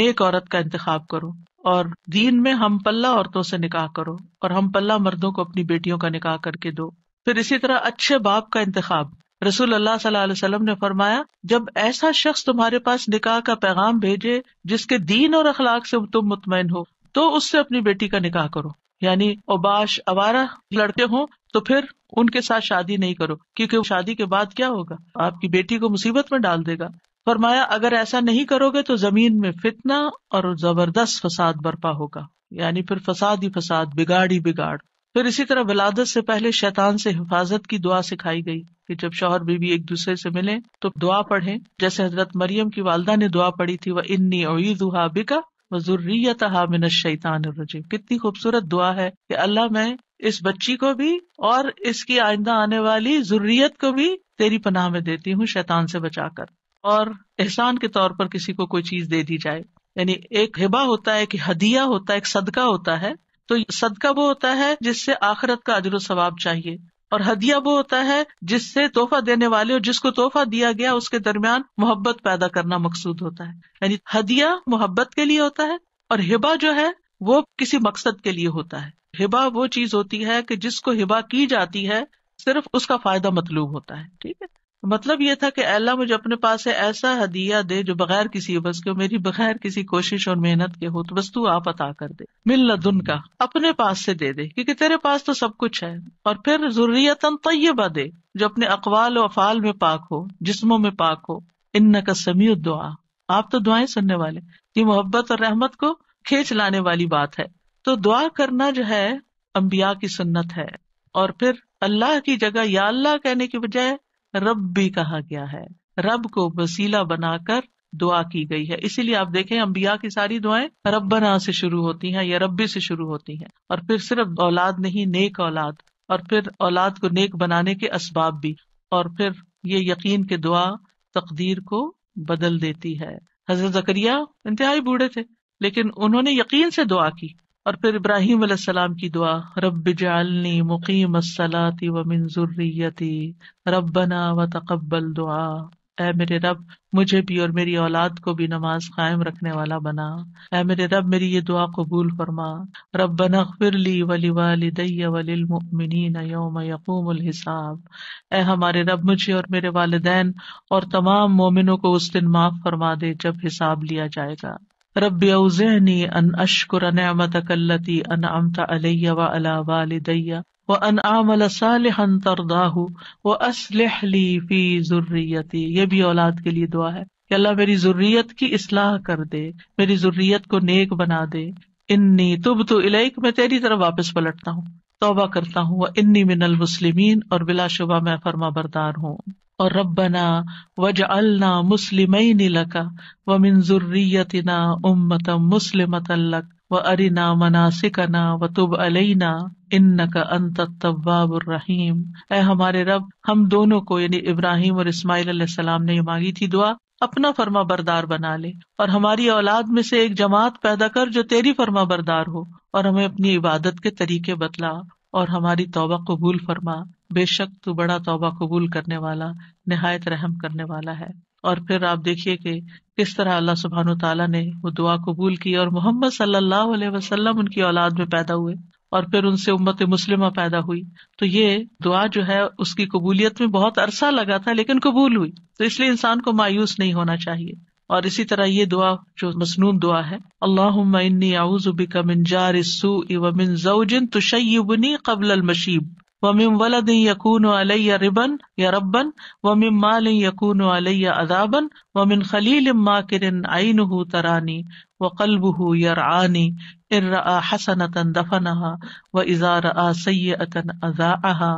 Speaker 1: नेक औरत का इंतखाब करो और दीन में हम पल्ला औरतों से निकाह करो और हम पल्ला मर्दों को अपनी बेटियों का निकाह करके दो फिर इसी तरह अच्छे बाप का इंतखाब रसूल अल्लाह सल्लल्लाहु अलैहि वसल्लम ने फरमाया जब ऐसा शख्स तुम्हारे पास निकाह का पैगाम भेजे जिसके दीन और अखलाक से तुम मुतमिन हो तो उससे अपनी बेटी का निकाह करो यानी उबाश अवारा लड़के हों तो फिर उनके साथ शादी नहीं करो क्योंकि शादी के बाद क्या होगा आपकी बेटी को मुसीबत में डाल देगा फरमाया अगर ऐसा नहीं करोगे तो जमीन में फितना और जबरदस्त फसाद बर्पा होगा यानी फिर फसाद ही फसाद बिगाड़ ही बिगाड़ फिर इसी तरह विलादत से पहले शैतान से हिफाजत की दुआ सिखाई गई कि जब शोहर बीबी एक दूसरे से मिले तो दुआ पढ़े जैसे हजरत मरियम की वालदा ने दुआ पढ़ी थी वह इन्नी ओईदुहा वजुर्रियत हामिन शैतान रजीम कितनी खूबसूरत दुआ है कि अल्लाह मैं इस बच्ची को भी और इसकी आइंदा आने वाली जरूरीत को भी तेरी पनाह में देती हूँ शैतान से बचाकर और एहसान के तौर पर किसी को कोई चीज दे दी जाए यानी एक हिबा होता है कि हदिया होता है एक सदका होता है तो सदका वो होता है जिससे आखिरत का अजर सवाब चाहिए और हदिया वो होता है जिससे तोहफा देने वाले और जिसको तोहफा दिया गया उसके दरमियान मोहब्बत पैदा करना मकसूद होता है यानी हदिया मोहब्बत के लिए होता है और हिबा जो है वो किसी मकसद के लिए होता है हिबा वो चीज होती है कि जिसको हिबा की जाती है सिर्फ उसका फायदा मतलूब होता है ठीक है मतलब ये था कि अल्लाह मुझे अपने पास से ऐसा हदिया दे जो बगैर किसी बस के मेरी बगैर किसी कोशिश और मेहनत के हो तो बस तू आप अता कर दे मिल दुन का अपने पास से दे दे क्योंकि तेरे पास तो सब कुछ है और फिर जरूरियतन तय्यबा दे जो अपने अकवाल और अफाल में पाक हो जिसमो में पाक हो इन का समी दुआ आप तो दुआएं सुनने वाले की मोहब्बत और रहमत को खेच लाने वाली बात है तो दुआ करना जो है अम्बिया की सुन्नत है और फिर अल्लाह की जगह या अल्लाह कहने के बजाय रब भी कहा गया है रब को वसीला बनाकर दुआ की गई है इसीलिए आप देखें अंबिया की सारी दुआएं रबना से शुरू होती हैं या रब्बी से शुरू होती हैं और फिर सिर्फ औलाद नहीं नेक औलाद और फिर औलाद को नेक बनाने के असबाब भी और फिर ये यकीन के दुआ तकदीर को बदल देती है हजरत जकरिया इंतहाई बूढ़े थे लेकिन उन्होंने यकीन से दुआ की और फिर इब्राहिम सलाम की दुआ रब जालनी मुकीम असलाती व मंजुर्रियती रब बना व तकबल दुआ ए मेरे रब मुझे भी और मेरी औलाद को भी नमाज कायम रखने वाला बना ए मेरे रब मेरी ये दुआ कबूल फरमा रब बना फिर ली वली वालदैया वलिलमिन योम यकूमल हिसाब ए हमारे रब मुझे और मेरे वालदेन और तमाम मोमिनों को उस दिन माफ़ फरमा दे जब हिसाब लिया जाएगा रब अवजहनी अन अशकुर नमत अकल्लती अन अमता अलैया व अला वालदैया व अन आमल सालहन तरदाहू व असलहली फी जुर्रियती ये भी औलाद के लिए दुआ है कि अल्लाह मेरी जुर्रियत की इसलाह कर दे मेरी जुर्रियत को नेक बना दे इन्नी तुब तो इलेक मैं तेरी तरफ वापस पलटता हूँ तोबा करता हूँ वह इन्नी मिनल मुस्लिमीन और बिलाशुबा मैं फर्मा बरदार हूँ और रबना वज अलना मुस्लिम व मिनजुर्रियतना उम्मत मुस्लिमत व अरिना मनासिकना व तुब अलैना इन का अंतबाबरहीम ए हमारे रब हम दोनों को यानी इब्राहिम और इसमाइल सलाम ने मांगी थी दुआ अपना फरमा बरदार बना ले और हमारी औलाद में से एक जमात पैदा कर जो तेरी फर्मा बरदार हो और हमें अपनी इबादत के तरीके बतला और हमारी तौबा कबूल फरमा बेशक तो बड़ा तोबा कबूल करने वाला नहायत रहम करने वाला है और फिर आप देखिए कि किस तरह अल्लाह सुबहान तला ने वो दुआ कबूल की और मोहम्मद सल्लल्लाहु अलैहि उनकी औलाद में पैदा हुए और फिर उनसे उम्मत मुस्लिमा पैदा हुई तो ये दुआ जो है उसकी कबूलियत में बहुत अरसा लगा था लेकिन कबूल हुई तो इसलिए इंसान को मायूस नहीं होना चाहिए और इसी तरह ये दुआ जो मसनून दुआ है अल्लाह आउजुबिका मिन जार इव मिन जौजिन तुशैबनी कबल मशीब वमिम वलद यकून अलैया रिबन या रबन वमिम माल यकून अलैया अदाबन वमिन खलील मा किरन आइन हु तरानी व कल्ब हु यरानी इर्रा हसनतन दफनहा व इजार आ सैयतन अजाहा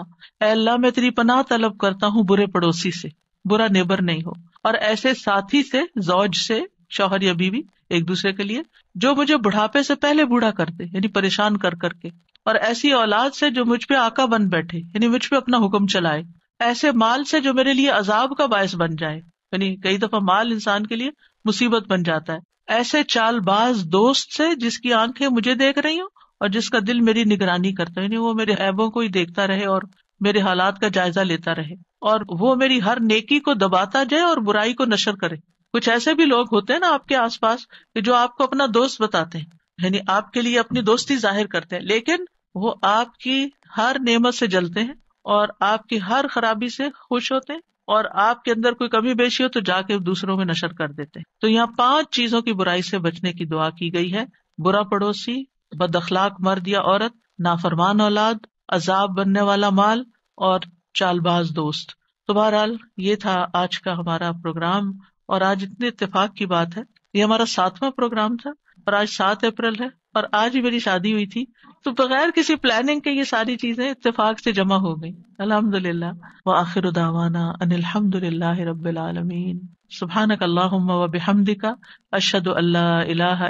Speaker 1: अल्लाह मैं तेरी पनाह तलब करता हूँ बुरे पड़ोसी से बुरा नेबर नहीं हो और ऐसे साथी से जौज से शौहर या बीवी एक दूसरे के लिए जो मुझे बुढ़ापे से पहले बूढ़ा करते यानी परेशान कर करके और ऐसी औलाद से जो मुझ पे आका बन बैठे यानी मुझ पे अपना हुक्म चलाए ऐसे माल से जो मेरे लिए अजाब का बायस बन जाए यानी कई दफा माल इंसान के लिए मुसीबत बन जाता है ऐसे चालबाज दोस्त से जिसकी आंखें मुझे देख रही हूँ और जिसका दिल मेरी निगरानी करता है वो मेरे ऐबों को ही देखता रहे और मेरे हालात का जायजा लेता रहे और वो मेरी हर नेकी को दबाता जाए और बुराई को नशर करे कुछ ऐसे भी लोग होते हैं ना आपके आसपास कि जो आपको अपना दोस्त बताते हैं यानी आपके लिए अपनी दोस्ती जाहिर करते हैं लेकिन वो आपकी हर नेमत से जलते हैं और आपकी हर खराबी से खुश होते हैं और आपके अंदर कोई कमी बेशी हो तो जाके दूसरों में नशर कर देते हैं तो यहाँ पांच चीजों की बुराई से बचने की दुआ की गई है बुरा पड़ोसी बद अखलाक मर्द या औरत नाफरमान औलाद अजाब बनने वाला माल और चालबाज दोस्त तो बहरहाल ये था आज का हमारा प्रोग्राम और आज इतने इतफाक की बात है ये हमारा सातवां प्रोग्राम था और आज सात अप्रैल है और आज ही मेरी शादी हुई थी तो बगैर किसी प्लानिंग के ये सारी चीजें इतफाक से जमा हो गई अलहमदुल्ला व आखिर दावाना अनिलहमदुल्ला रबालमीन सुबहानक अल्लाहुम्मा व बिहमदिका अशहदु अल्ला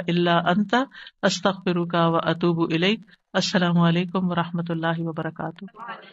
Speaker 1: व अतूबु इलैक अस्सलाम वालेकुम व रहमतुल्लाहि